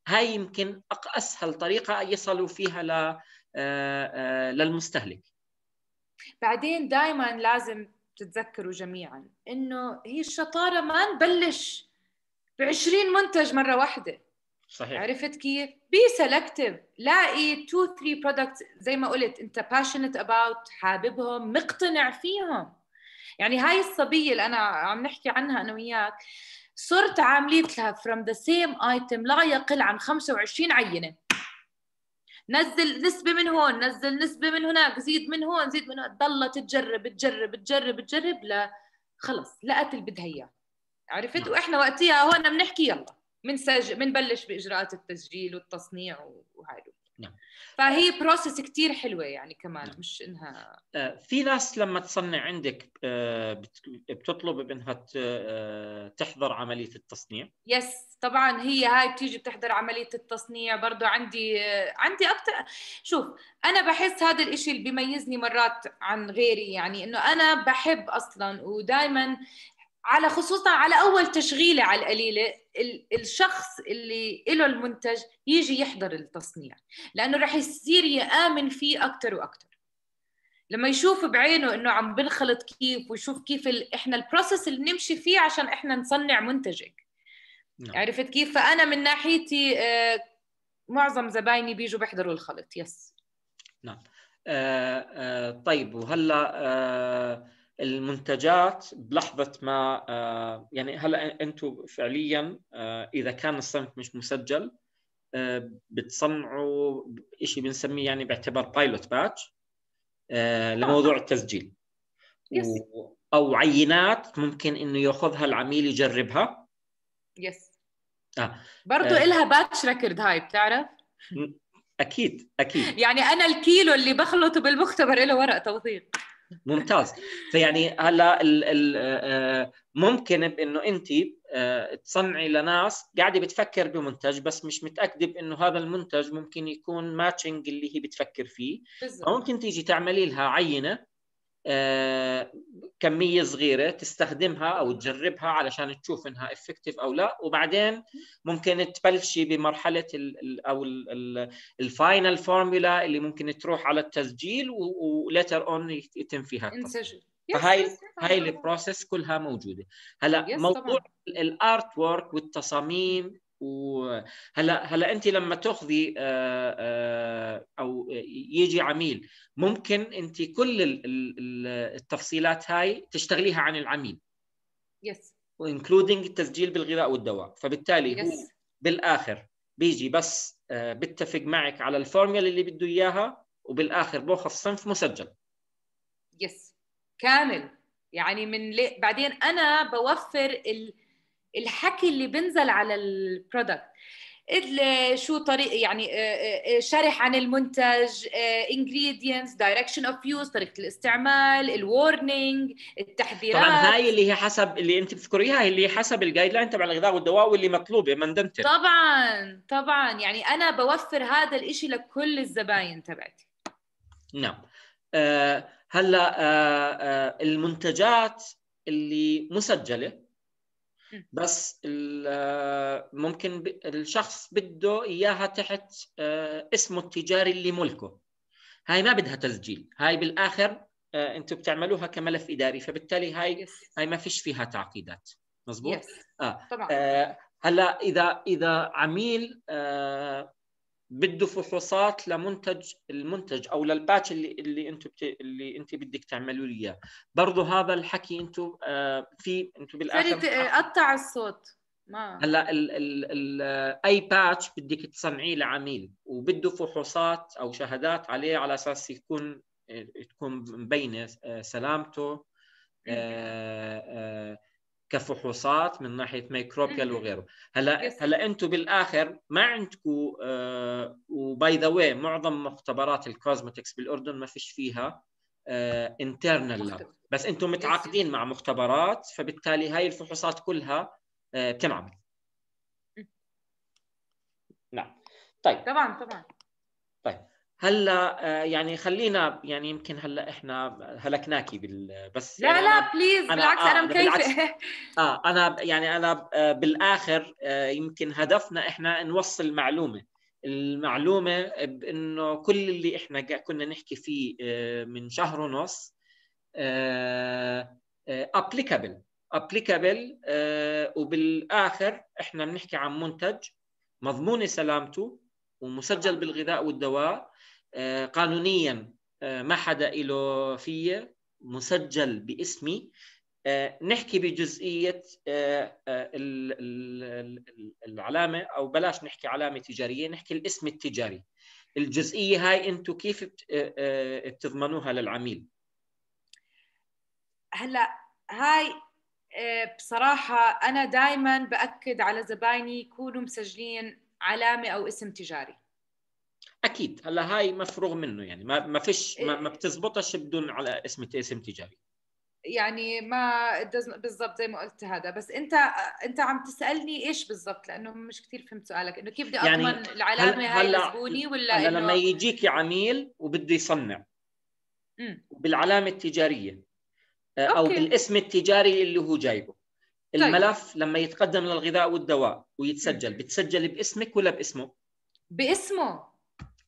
هاي يمكن اسهل طريقه يصلوا فيها ل آه، آه، للمستهلك بعدين دائما لازم بتتذكروا جميعا انه هي الشطاره ما نبلش ب 20 منتج مره واحده صحيح عرفت كيف؟ بي سلكتيف لاقي تو ثري برودكتس زي ما قلت انت باشنت اباوت حاببهم مقتنع فيهم يعني هاي الصبيه اللي انا عم نحكي عنها انا وياك صرت عامليت لها فروم ذا سيم ايتم لا يقل عن 25 عينه نزل نسبه من هون نزل نسبه من هناك زيد من هون زيد من هون ضلت تجرب تجرب تجرب تجرب لا خلص لقت اللي بدها اياه عرفت نعم. واحنا وقتها هون بنحكي يلا بنسجل بنبلش باجراءات التسجيل والتصنيع وهذا نعم فهي بروسس آه. كتير حلوه يعني كمان نعم. مش انها آه، في ناس لما تصنع عندك آه، بتطلب انها تحضر عمليه التصنيع يس طبعا هي هاي بتيجي بتحضر عمليه التصنيع برضو عندي عندي اكثر شوف انا بحس هذا الإشي اللي بيميزني مرات عن غيري يعني انه انا بحب اصلا ودائما على خصوصا على اول تشغيله على القليله الشخص اللي له المنتج يجي يحضر التصنيع لانه رح يصير يامن فيه اكثر واكثر لما يشوف بعينه انه عم بنخلط كيف ويشوف كيف ال... احنا البروسيس اللي نمشي فيه عشان احنا نصنع منتجك نعم. عرفت كيف فانا من ناحيتي آه، معظم زبايني بيجوا بيحضروا الخلط يس نعم آه آه طيب وهلا آه المنتجات بلحظه ما آه، يعني هلا انتم فعليا آه، اذا كان الصنف مش مسجل آه، بتصنعوا شيء بنسميه يعني باعتبار بايلوت باتش لموضوع التسجيل يس. او عينات ممكن انه ياخذها العميل يجربها يس آه. برضه آه. لها باتش ريكورد هاي بتعرف اكيد اكيد يعني انا الكيلو اللي بخلطه بالمختبر له ورق توثيق ممتاز فيعني هلا ال ال آه، ممكن بانه انت آه، تصنعي لناس قاعده بتفكر بمنتج بس مش متاكده بانه هذا المنتج ممكن يكون ماتشنج اللي هي بتفكر فيه ممكن فممكن تيجي تعملي لها عينه آه، كميه صغيره تستخدمها او تجربها علشان تشوف انها افكتيف او لا وبعدين ممكن تبلشي بمرحله الـ او الفاينل فورمولا اللي ممكن تروح على التسجيل وليتر اون يتم فيها فهاي هاي البروسيس كلها موجوده هلا موضوع الارت وورك والتصاميم وهلا هلا انت لما تاخذي آه، آه، او يجي عميل ممكن انت كل التفصيلات هاي تشتغليها عن العميل يس وانكلودينج التسجيل بالغذاء والدواء فبالتالي yes. هو بالاخر بيجي بس آه، بتفق معك على الفورميلا اللي بده اياها وبالاخر باخذ صنف مسجل يس كامل يعني من بعدين انا بوفر ال... الحكي اللي بنزل على البرودكت شو طريق يعني آه، آه، آه، شرح عن المنتج انجريدينس دايركشن اوف يوز طريقه الاستعمال الورنينج التحذيرات طبعا هاي اللي هي حسب اللي انت بتذكريها اللي هي حسب الجايد لاين تبع الغذاء والدواء واللي مطلوبه مندمتر طبعا طبعا يعني انا بوفر هذا الإشي لكل الزباين تبعتي نعم هلا المنتجات اللي مسجله بس ممكن الشخص بده اياها تحت آه، اسمه التجاري اللي ملكه هاي ما بدها تسجيل هاي بالاخر آه، انتم بتعملوها كملف اداري فبالتالي هاي هاي ما فيش فيها تعقيدات مزبوط yes. اه طبعا آه هلا اذا اذا عميل آه بده فحوصات لمنتج المنتج او للباتش اللي اللي انتم بت... اللي انت بدك تعملوا لي اياه برضه هذا الحكي انتم آه، في انتم بالاخر قطع الصوت ما هلا ال ال ال اي باتش بدك تصنعيه لعميل وبده فحوصات او شهادات عليه على اساس يكون آه، تكون مبينه آه، سلامته كفحوصات من ناحيه ميكروبيال وغيره هلا yes. هلا انتم بالاخر ما عندكم آه وباي ذا واي معظم مختبرات الكوزمتكس بالاردن ما فيش فيها انترنال آه، لاب بس انتم متعاقدين yes. مع مختبرات فبالتالي هاي الفحوصات كلها آه بتنعمل نعم طيب طبعا طبعا طيب هلا آه، يعني خلينا يعني يمكن هلا احنا هلكناكي بال بس لا يعني لا بليز أنا بالعكس آه، انا مكيفه اه انا يعني انا آه، بالاخر يمكن هدفنا احنا نوصل معلومه المعلومه بانه كل اللي احنا كنا نحكي فيه من شهر ونص ابليكابل ابليكابل وبالاخر احنا بنحكي عن منتج مضمون سلامته ومسجل بالغذاء والدواء آه، قانونيا آه، ما حدا له فيه مسجل باسمي آه، نحكي بجزئيه العلامه او بلاش نحكي علامه تجاريه نحكي الاسم التجاري الجزئيه هاي انتم كيف بتضمنوها للعميل هلا هاي بصراحه انا دائما باكد على زبايني يكونوا مسجلين علامه او اسم تجاري اكيد هلا هاي مفروغ منه يعني ما ما فيش إيه. ما, ما بتزبطش بدون على اسم اسم تجاري يعني ما بالضبط زي ما قلت هذا بس انت انت عم تسالني ايش بالضبط لانه مش كثير فهمت سؤالك انه كيف بدي يعني اضمن يعني العلامه هاي لزبوني ولا هلا لما يجيك عميل وبده يصنع م. بالعلامه التجاريه آه، او أوكي. بالاسم التجاري اللي هو جايبه طيب. الملف لما يتقدم للغذاء والدواء ويتسجل بتسجل باسمك ولا باسمه باسمه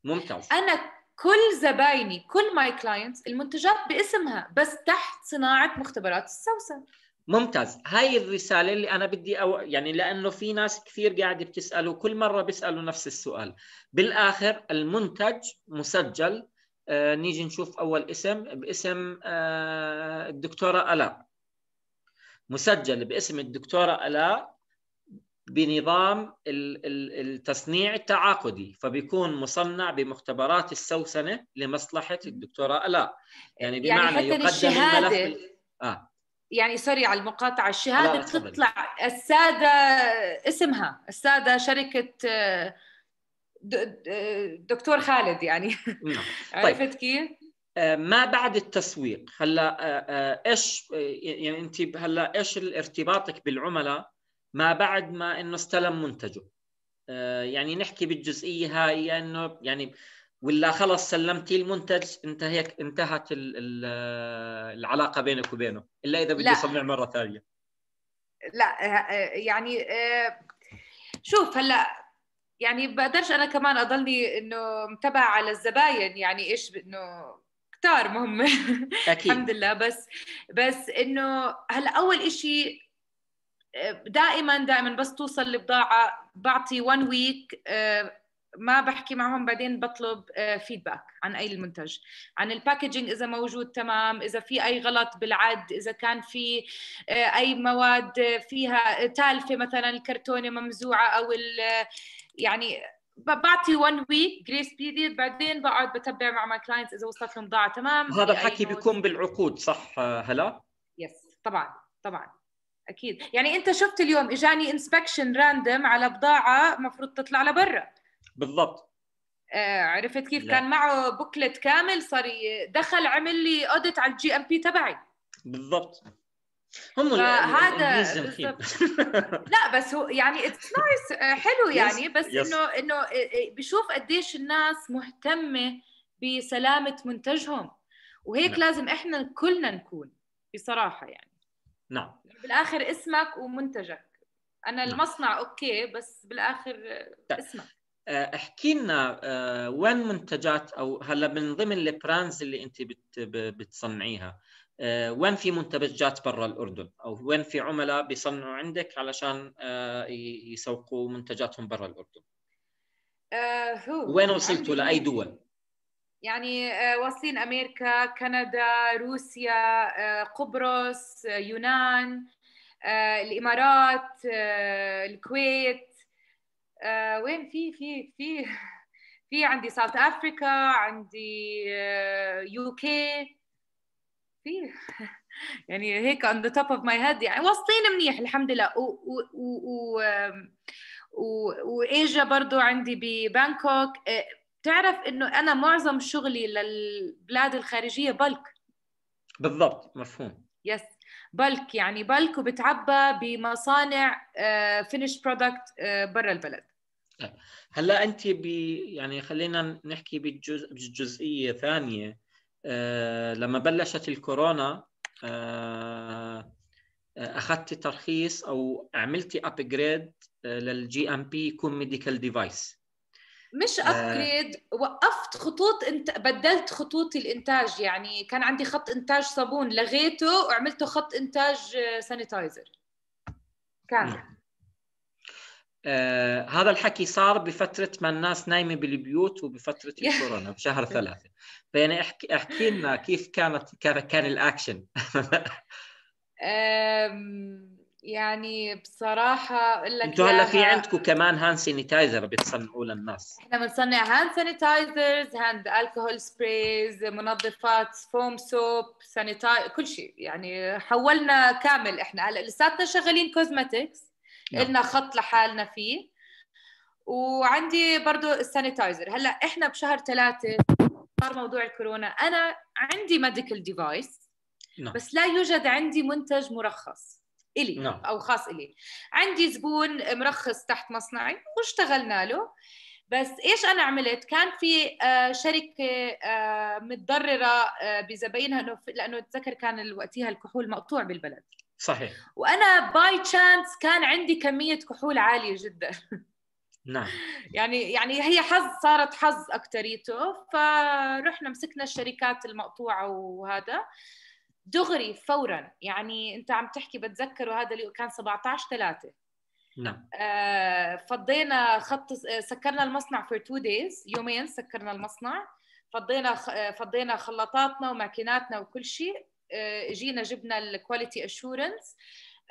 ممتاز انا كل زبايني كل ماي كلاينتس المنتجات باسمها بس تحت صناعه مختبرات السوسن ممتاز هاي الرساله اللي انا بدي أو يعني لانه في ناس كثير قاعده بتساله كل مره بيسالوا نفس السؤال بالاخر المنتج مسجل آه نيجي نشوف اول اسم باسم آه الدكتوره الاء مسجل باسم الدكتوره الاء بنظام التصنيع التعاقدي فبيكون مصنع بمختبرات السوسنه لمصلحه الدكتوره الاء يعني, يعني بمعنى يعني يقدم الشهاده الملف... آه. يعني سوري على المقاطعه الشهاده بتطلع الساده اسمها الساده شركه دكتور خالد يعني نعم. طيب. عرفت طيب. كيف؟ آه، ما بعد التسويق هلا آه، آه، ايش يعني انت هلا ايش ارتباطك بالعملاء ما بعد ما انه استلم منتجه آه، يعني نحكي بالجزئيه هاي انه يعني ولا خلص سلمتي المنتج انتهيك انتهت آه، العلاقه بينك وبينه الا اذا بده يصنع مره ثانيه لا آه، يعني شوف هلا يعني بقدرش انا كمان اضلني انه متابعه على الزباين يعني ايش انه كتار مهمه اكيد الحمد لله بس بس انه هلا اول إشي دائما دائما بس توصل البضاعه بعطي 1 ويك آه، ما بحكي معهم بعدين بطلب فيدباك آه، عن اي المنتج عن الباكجينج اذا موجود تمام اذا في اي غلط بالعد اذا كان في آه، اي مواد فيها تالفه مثلا الكرتونه ممزوعه او يعني بعطي 1 ويك جريس بيريد بعدين بقعد بتبع مع ماي كلاينتس اذا وصلت لهم بضاعه تمام هذا الحكي بيكون بالعقود صح هلا؟ يس طبعا طبعا اكيد يعني انت شفت اليوم اجاني انسبكشن راندم على بضاعه مفروض تطلع لبرا بالضبط آه عرفت كيف لا. كان معه بوكلت كامل صار دخل عمل لي اوديت على الجي ام بي تبعي بالضبط هم هذا لا بس هو يعني اتس آه، نايس حلو يعني بس انه انه آه، آه، بشوف قديش الناس مهتمه بسلامه منتجهم وهيك لا. نعم. لازم احنا كلنا نكون بصراحه يعني نعم بالاخر اسمك ومنتجك انا نعم. المصنع اوكي بس بالاخر طيب. اسمك آه، احكي لنا آه، وين منتجات او هلا من ضمن البراندز اللي انت بتصنعيها آه، وين في منتجات برا الاردن او وين في عملاء بيصنعوا عندك علشان يسوقوا منتجاتهم برا الاردن؟ وين وصلتوا لاي دول؟ يعني آه، واصلين امريكا كندا روسيا آه، قبرص آه، يونان الامارات الكويت وين في في في في عندي ساوث افريكا عندي يو كي في يعني هيك on the top of my head يعني واصلين منيح الحمد لله و و و, و و برضو عندي ببانكوك بتعرف انه انا معظم شغلي للبلاد الخارجيه بلك بالضبط مفهوم يس بلك يعني بلك وبتعبى بمصانع فينش آه، برودكت آه، برا البلد طيب، هلا انت ب يعني خلينا نحكي بجزء بجزئيه ثانيه أه لما بلشت الكورونا أه, آه، اخذت ترخيص او عملتي ابجريد للجي ام بي يكون ميديكال ديفايس مش ابجريد آه. وقفت خطوط انت بدلت خطوط الانتاج يعني كان عندي خط انتاج صابون لغيته وعملته خط انتاج سانيتايزر كان آه هذا الحكي صار بفترة ما الناس نايمة بالبيوت وبفترة الكورونا بشهر ثلاثة فيعني احكي, احكي لنا كيف كانت كان الأكشن يعني بصراحة اقول لك انتوا هلا في عندكم كمان هاند سانيتايزر بتصنعوه للناس احنا بنصنع هاند سانيتايزرز هاند الكحول سبريز منظفات فوم سوب سانيتاي كل شيء يعني حولنا كامل احنا هلا لساتنا شغالين كوزمتكس لنا خط لحالنا فيه وعندي برضو السانيتايزر هلا احنا بشهر ثلاثة صار موضوع الكورونا انا عندي ميديكال نعم. ديفايس بس لا يوجد عندي منتج مرخص الي نعم. او خاص الي عندي زبون مرخص تحت مصنعي واشتغلنا له بس ايش انا عملت كان في آه، شركه آه، متضرره آه، بزباينها انه لانه اتذكر كان وقتها الكحول مقطوع بالبلد صحيح وانا باي تشانس كان عندي كميه كحول عاليه جدا نعم يعني يعني هي حظ صارت حظ اكتريته فرحنا مسكنا الشركات المقطوعه وهذا دغري فورا يعني انت عم تحكي بتذكره هذا اللي كان 17 3 نعم آه فضينا خط سكرنا المصنع فور تو دايز يومين سكرنا المصنع فضينا آه، فضينا خلاطاتنا وماكيناتنا وكل شيء آه جينا جبنا الكواليتي اشورنس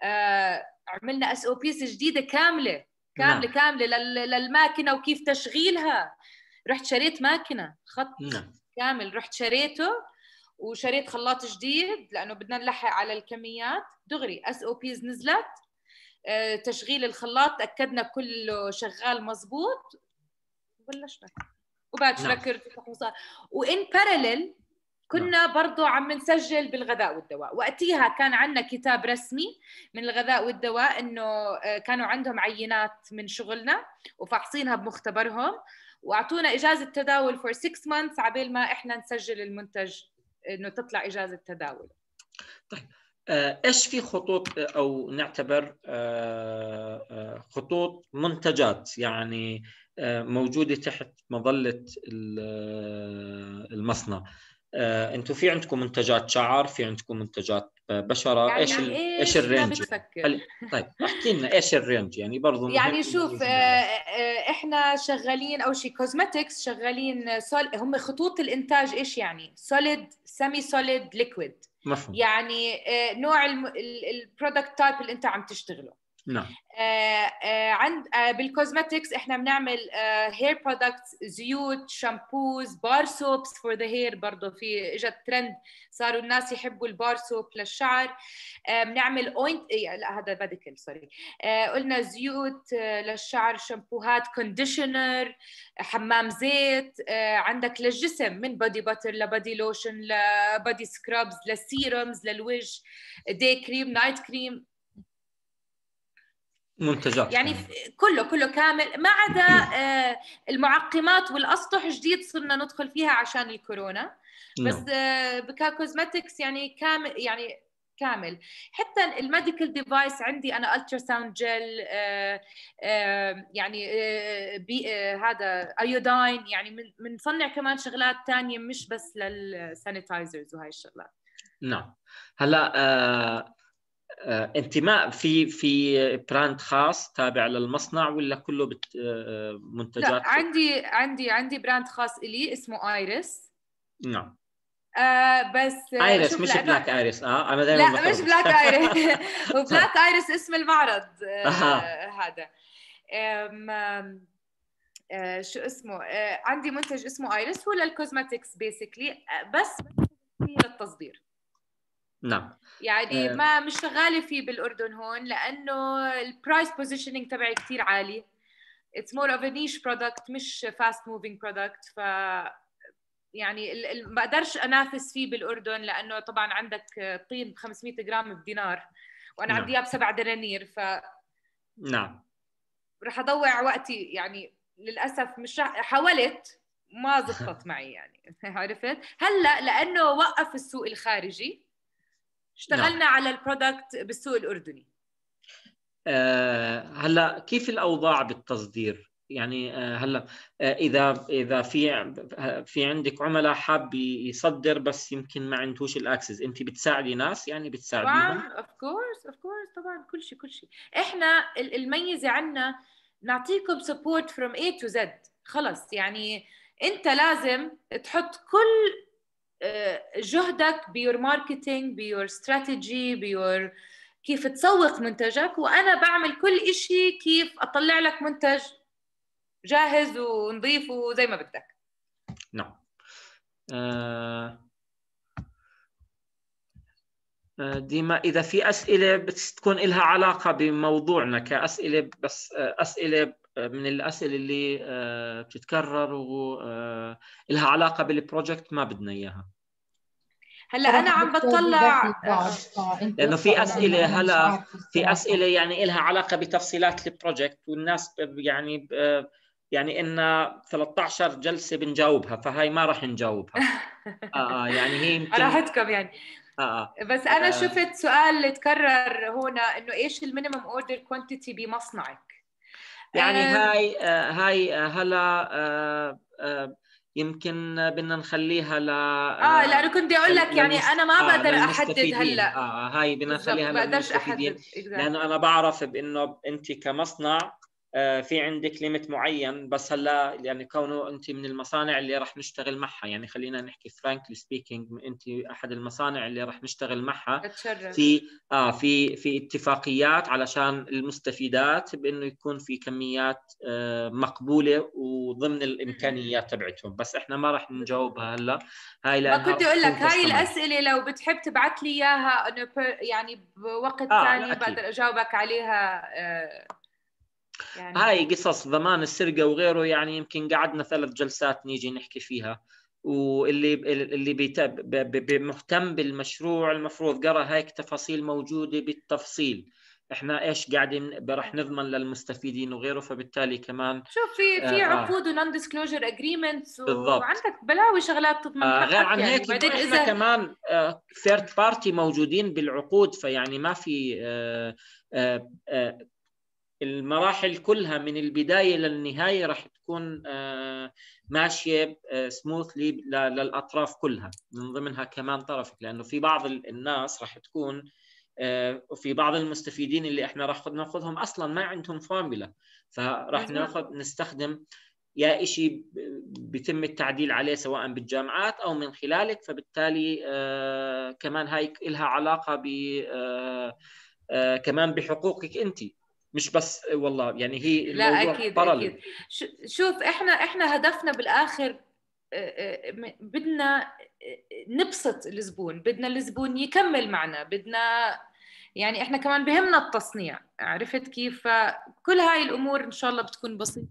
آه عملنا اس او بيس جديده كامله كامله نعم. كامله للماكينه وكيف تشغيلها رحت شريت ماكينه خط نعم. كامل رحت شريته وشريت خلاط جديد لانه بدنا نلحق على الكميات دغري اس او بيز نزلت آه، تشغيل الخلاط تاكدنا كله شغال مزبوط وبلشنا وبعد شركت نعم. وان باراليل كنا نعم. برضو عم نسجل بالغذاء والدواء وقتها كان عندنا كتاب رسمي من الغذاء والدواء انه آه، كانوا عندهم عينات من شغلنا وفاحصينها بمختبرهم واعطونا اجازه تداول فور 6 مانثس عبال ما احنا نسجل المنتج انه تطلع اجازه تداول طيب آه، ايش في خطوط آه، او نعتبر آه، خطوط منتجات يعني موجوده تحت مظله المصنع آه، انتم في عندكم منتجات شعر في عندكم منتجات بشره يعني ايش إيه ايش الرينج هل... طيب احكي لنا ايش الرينج يعني برضه يعني شوف آه،, آه احنا شغالين او شيء كوزمتكس شغالين سول... هم خطوط الانتاج ايش يعني سوليد سيمي سوليد ليكويد مفهوم يعني آه نوع البرودكت تايب اللي انت عم تشتغله نعم آه، آه، عند آه، بالكوزمتكس احنا بنعمل هير برودكتس زيوت شامبوز بار سوبس فور ذا هير برضه في اجت ترند صاروا الناس يحبوا البار سوب للشعر بنعمل اوينت لا هذا ميديكال سوري قلنا زيوت للشعر شامبوهات كونديشنر حمام زيت عندك للجسم من بودي باتر لبادي لوشن لبادي سكرابز لسيرمز للوجه دي كريم نايت كريم منتجات يعني كله كله كامل ما عدا آه، المعقمات والاسطح جديد صرنا ندخل فيها عشان الكورونا نعم. بس آه، كوزمتكس يعني كامل يعني كامل حتى الميديكال ديفايس عندي انا الترا ساوند جل آه، يعني بي هذا ايوداين يعني بنصنع كمان شغلات تانية مش بس للسانيتايزرز وهي الشغلات نعم هلا آه، انتماء في في براند خاص تابع للمصنع ولا كله آه، منتجات لا عندي عندي عندي براند خاص الي اسمه ايريس نعم آه بس ايريس مش بلاك ايريس اه انا دائما لا مش بلاك ايريس وبلاك ايريس اسم المعرض آه هذا آم... آه شو اسمه آه عندي منتج اسمه ايريس هو للكوزماتكس بيسكلي بس للتصدير نعم يعني آه. ما مش شغاله فيه بالاردن هون لانه البرايس بوزيشننج تبعي كثير عالي اتس مور اوف نيش برودكت مش فاست موفينج برودكت ف يعني ما بقدرش انافس فيه بالاردن لانه طبعا عندك طين ب 500 جرام بدينار وانا نعم. عندي اياه بسبع دنانير ف نعم رح اضوع وقتي يعني للاسف مش حاولت ما زبطت معي يعني عرفت هلا لانه وقف السوق الخارجي نعم. اشتغلنا نعم. على البرودكت بالسوق الاردني آه، هلا كيف الاوضاع بالتصدير يعني آه، هلا آه، اذا اذا في في عندك عملاء حاب يصدر بس يمكن ما عندوش الاكسس انت بتساعدي ناس يعني بتساعديهم اوف كورس اوف كورس طبعا كل شيء كل شيء احنا الميزه عندنا نعطيكم سبورت فروم اي تو زد خلص يعني انت لازم تحط كل آه، جهدك بيور ماركتينج بيور استراتيجي بيور كيف تسوق منتجك وانا بعمل كل شيء كيف اطلع لك منتج جاهز ونظيف وزي ما بدك نعم آه، آه، ديما اذا في اسئله بتكون لها علاقه بموضوعنا كاسئله بس اسئله من الاسئله اللي آه، بتتكرر ولها آه، علاقه بالبروجكت ما بدنا اياها هلا انا عم بطلع آه. لانه في اسئله هلا في اسئله يعني لها علاقه بتفصيلات البروجكت والناس يعني يعني ان 13 جلسه بنجاوبها فهي ما راح نجاوبها اه يعني هي يمكن راحتكم يعني آه. بس انا آه. شفت سؤال تكرر هنا انه ايش المينيمم اوردر كوانتيتي بمصنعك يعني آه، هاي آه هاي آه، هلا آه آه يمكن بدنا نخليها ل اه, آه، لانه كنت بدي اقول لك يعني انا ما بقدر آه احدد هلا اه هاي بدنا نخليها للمستفيدين لانه انا بعرف بانه انت كمصنع آه، في عندك ليميت معين بس هلا يعني كونه انت من المصانع اللي رح نشتغل معها يعني خلينا نحكي فرانكلي سبيكينج انت احد المصانع اللي رح نشتغل معها في اه في في اتفاقيات علشان المستفيدات بانه يكون في كميات آه مقبوله وضمن الامكانيات تبعتهم بس احنا ما رح نجاوبها هلا هاي ما كنت اقول لك هاي الاسئله لو بتحب تبعث لي اياها انه يعني بوقت ثاني آه بقدر اجاوبك عليها آه يعني هاي قصص ضمان السرقه وغيره يعني يمكن قعدنا ثلاث جلسات نيجي نحكي فيها واللي اللي مهتم بالمشروع المفروض قرا هيك تفاصيل موجوده بالتفصيل احنا ايش قاعدين راح أيوة. نضمن للمستفيدين وغيره فبالتالي كمان شوف في آه، في آه عقود ونون ديسكلوجر اجريمنتس وعندك بلاوي شغلات تضمن آه غير عن يعني. هيك يعني احنا إذا... كمان ثيرد آه بارتي موجودين بالعقود فيعني ما في آه آه آه المراحل كلها من البدايه للنهايه راح تكون آه، ماشيه سموثلي آه، للاطراف كلها من ضمنها كمان طرفك لانه في بعض الناس راح تكون آه، وفي بعض المستفيدين اللي احنا راح ناخذهم اصلا ما عندهم فورمولا فراح ناخذ نستخدم يا شيء بيتم التعديل عليه سواء بالجامعات او من خلالك فبالتالي كمان هاي لها علاقه ب كمان بحقوقك انت مش بس والله يعني هي لا اكيد اكيد شوف احنا احنا هدفنا بالاخر آه، آه، بدنا آه، نبسط الزبون بدنا الزبون يكمل معنا بدنا يعني احنا كمان بهمنا التصنيع عرفت كيف فكل هاي الامور ان شاء الله بتكون بسيطه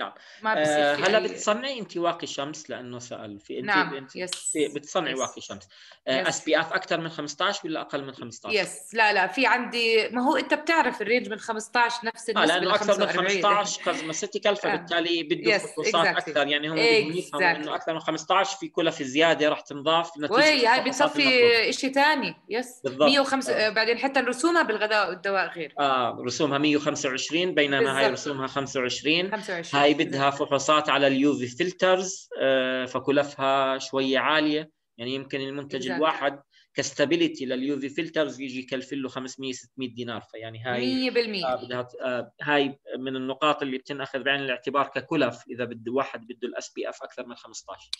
نعم ما آه هلا بتصنعي انت واقي شمس لانه سال في انت نعم يس بتصنعي يس. واقي شمس آه، اس بي اف اكثر من 15 ولا اقل من 15 يس لا لا في عندي ما هو انت بتعرف الرينج من 15 نفس آه، النسبه آه لانه اكثر من 15 كازما كلفه آه. بالتالي بده فحوصات exactly. اكثر يعني هم بدهم يفهموا انه اكثر من 15 في كلف زياده رح تنضاف نتيجه وي هاي بتصفي شيء ثاني يس بالضبط 105 آه. بعدين حتى رسومها بالغذاء والدواء غير اه رسومها 125 بينما هاي رسومها 25 25 هاي بدها فحوصات على اليوفي فلترز آه، فكلفها شويه عاليه يعني يمكن المنتج الواحد كستابيليتي لليوفي فلترز يجي يكلف له 500 600 دينار فيعني هاي 100% آه، بدها آه، هاي من النقاط اللي بتنأخذ بعين الاعتبار ككلف اذا بده واحد بده الاس بي اف اكثر من 15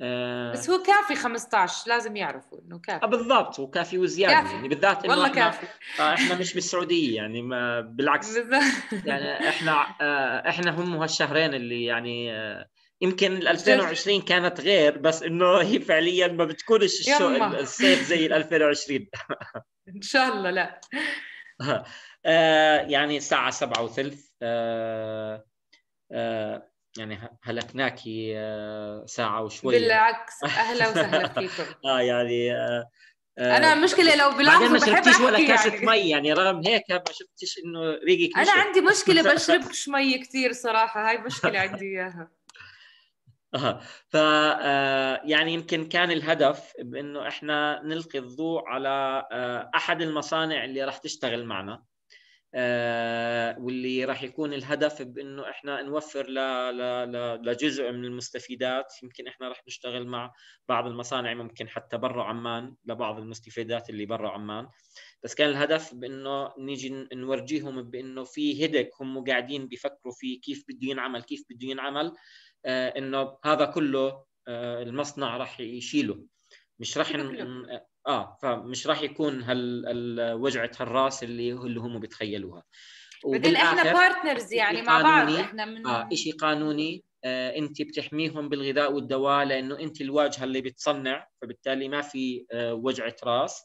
آه، بس هو كافي 15 لازم يعرفوا انه كافي آه، بالضبط وكافي وزياده كافي. يعني بالذات انه والله احنا كافي. احنا مش بالسعوديه يعني ما بالعكس يعني احنا آه، احنا هم هالشهرين اللي يعني يمكن 2020 كانت غير بس انه هي فعليا ما بتكونش الصيف زي 2020 ان شاء الله لا يعني الساعه 7 وثلث يعني هلكناكي آه، ساعة وشوي بالعكس أهلا وسهلا فيكم آه يعني آه، آه، انا المشكله لو بالعمر ما شربتيش ولا كاسه يعني. مي يعني رغم هيك ما شفتش انه ريقك انا عندي مشكله بشربش مي كثير صراحه هاي مشكله عندي اياها اها ف يعني يمكن كان الهدف بانه احنا نلقي الضوء على احد المصانع اللي راح تشتغل معنا آه، واللي راح يكون الهدف بانه احنا نوفر ل ل لجزء من المستفيدات يمكن احنا راح نشتغل مع بعض المصانع ممكن حتى برا عمان لبعض المستفيدات اللي برا عمان بس كان الهدف بانه نيجي نورجيهم بانه في هدك هم قاعدين بيفكروا في كيف بده ينعمل كيف بده ينعمل آه، انه هذا كله آه، المصنع راح يشيله مش راح اه فمش راح يكون هال وجعه هالراس اللي اللي هم بيتخيلوها بدل احنا بارتنرز يعني مع بعض احنا من اه شيء قانوني آه انت بتحميهم بالغذاء والدواء لانه انت الواجهه اللي بتصنع فبالتالي ما في آه وجعه راس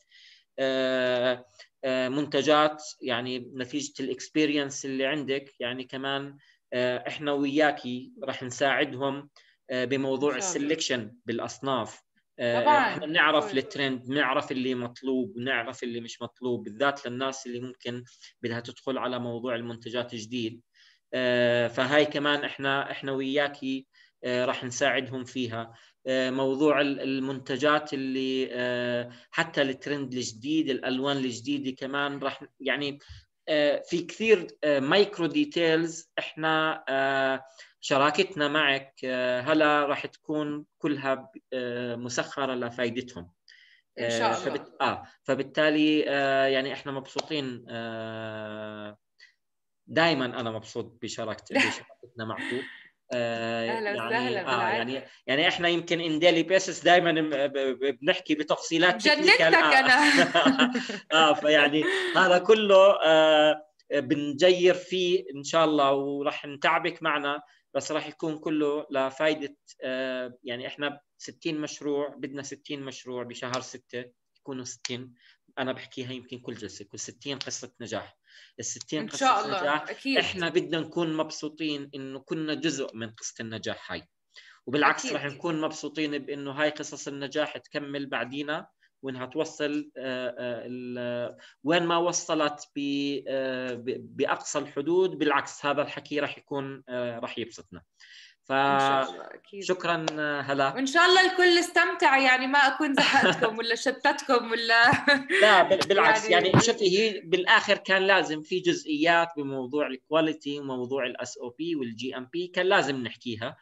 آه آه منتجات يعني نتيجه الاكسبيرينس اللي عندك يعني كمان آه احنا وياكي راح نساعدهم آه، بموضوع السلكشن بالاصناف طبعا آه، نعرف الترند نعرف اللي مطلوب نعرف اللي مش مطلوب بالذات للناس اللي ممكن بدها تدخل على موضوع المنتجات جديد آه، فهاي كمان احنا احنا وياكي آه، راح نساعدهم فيها موضوع المنتجات اللي حتى الترند الجديد الالوان الجديده كمان راح يعني في كثير مايكرو ديتيلز احنا شراكتنا معك آه، هلا راح تكون كلها آه، مسخره لفائدتهم ان آه، شاء الله اه فبالتالي يعني احنا مبسوطين دائما انا مبسوط بشراكتي بشراكتنا معكم آه اهلا يعني وسهلا آه يعني يعني احنا يمكن ان ديلي بيسس دائما بنحكي بتفصيلات جننتك انا اه فيعني هذا كله آه بنجير فيه ان شاء الله وراح نتعبك معنا بس راح يكون كله لفائده آه، يعني احنا 60 مشروع بدنا 60 مشروع بشهر 6 يكونوا 60 انا بحكيها يمكن كل جلسه كل 60 قصه نجاح ال 60 قصه شاء الله. نجاح أكيد. احنا بدنا نكون مبسوطين انه كنا جزء من قصه النجاح هاي وبالعكس راح نكون مبسوطين بانه هاي قصص النجاح تكمل بعدينا وانها توصل آه، آه، وين ما وصلت آه، باقصى الحدود بالعكس هذا الحكي راح يكون راح يبسطنا شكرا هلا وان شاء الله الكل استمتع يعني ما اكون زهقتكم ولا شتتكم ولا لا بالعكس يعني, يعني شفتي هي بالاخر كان لازم في جزئيات بموضوع الكواليتي وموضوع الاس او بي والجي ام بي كان لازم نحكيها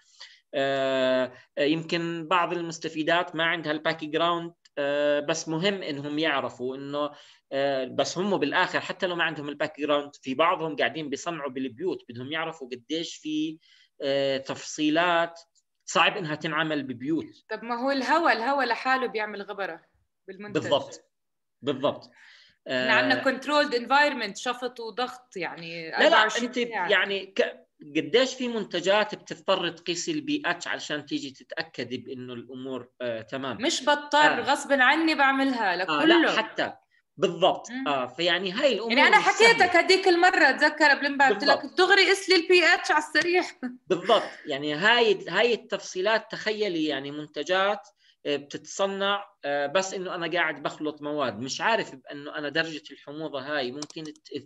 يمكن بعض المستفيدات ما عندها الباك جراوند آه، بس مهم انهم يعرفوا انه آه، بس هم بالاخر حتى لو ما عندهم الباك جراوند في بعضهم قاعدين بيصنعوا بالبيوت بدهم يعرفوا قديش في آه، تفصيلات صعب انها تنعمل ببيوت طب ما هو الهواء الهواء لحاله بيعمل غبره بالمنتج بالضبط بالضبط احنا عندنا كنترولد انفايرمنت شفط وضغط يعني لا لا انت يعني, يعني ك... قديش في منتجات بتضطر تقيسي البي اتش علشان تيجي تتاكدي بانه الامور آه تمام مش بضطر آه. غصب عني بعملها لكله آه لا حتى بالضبط اه فيعني هاي الامور يعني انا حكيتك هذيك المره قبل بلمبا قلت لك دغري اسلي البي اتش على السريع بالضبط يعني هاي هاي التفصيلات تخيلي يعني منتجات آه، بتتصنع آه، بس انه انا قاعد بخلط مواد مش عارف بانه انا درجه الحموضه هاي ممكن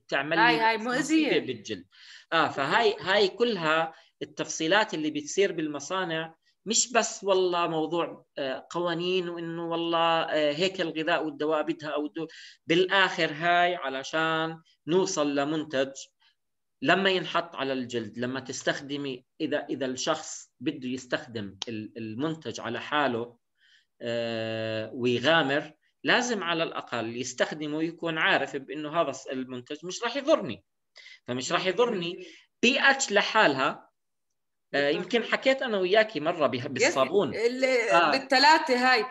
تعمل لي هاي مؤذيه بالجلد اه فهاي هاي كلها التفصيلات اللي بتصير بالمصانع مش بس والله موضوع آه، قوانين وانه والله هيك الغذاء والدواء بدها او دو بالاخر هاي علشان نوصل لمنتج لما ينحط على الجلد لما تستخدمي اذا اذا الشخص بده يستخدم المنتج على حاله آه، ويغامر لازم على الاقل يستخدمه يكون عارف بانه هذا المنتج مش راح يضرني فمش راح يضرني بي اتش لحالها آه، يمكن حكيت انا وياكي مره بالصابون آه. بالثلاثه هاي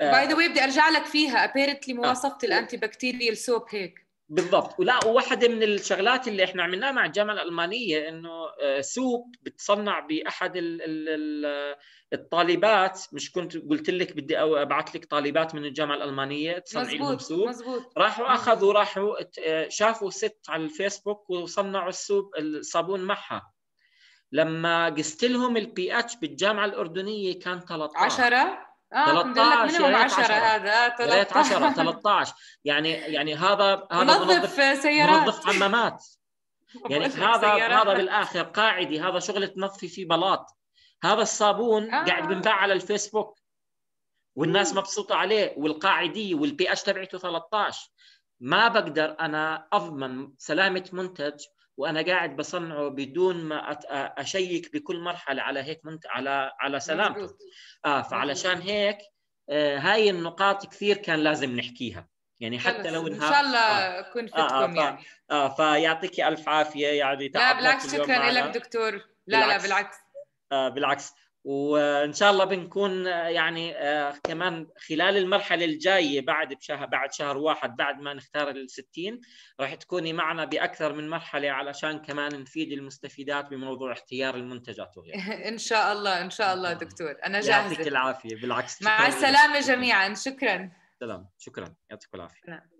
باي ذا واي بدي ارجع لك فيها ابيرنتلي آه. مواصفه آه. الانتي بكتيريال سوب هيك بالضبط ولا وواحده من الشغلات اللي احنا عملناها مع الجامعه الالمانيه انه آه، سوق بتصنع باحد الطالبات مش كنت قلت لك بدي ابعث لك طالبات من الجامعه الالمانيه تصنعي لهم سوق مزبوط. راحوا اخذوا راحوا آه، شافوا ست على الفيسبوك وصنعوا السوق الصابون معها لما قست لهم البي اتش بالجامعه الاردنيه كان 13 10 13 آه، 10 هذا 13 13 يعني يعني هذا هذا منظف, منظف سيارات منظف عمامات يعني هذا سيارات. هذا بالاخر قاعدي هذا شغل تنظفي فيه بلاط هذا الصابون آه. قاعد بنباع على الفيسبوك والناس مبسوطه عليه والقاعديه والبي اتش تبعته 13 ما بقدر انا اضمن سلامه منتج وانا قاعد بصنعه بدون ما اشيك بكل مرحله على هيك منت... على على سلامته اه فعلشان هيك آه هاي النقاط كثير كان لازم نحكيها يعني حتى لو انها ان شاء الله آه. اكون آه. آه، فتكم آه آه يعني اه فيعطيك الف عافيه يعني لا بالعكس شكرا لك دكتور لا بالعكس. لا بالعكس آه بالعكس وان شاء الله بنكون يعني آه، كمان خلال المرحله الجايه بعد بشهر بعد شهر واحد بعد ما نختار ال 60 راح تكوني معنا باكثر من مرحله علشان كمان نفيد المستفيدات بموضوع اختيار المنتجات وغيرها ان شاء الله ان شاء الله دكتور انا جاهزه يعطيك العافيه بالعكس مع السلامه جميعا شكرا سلام شكرا يعطيكم العافيه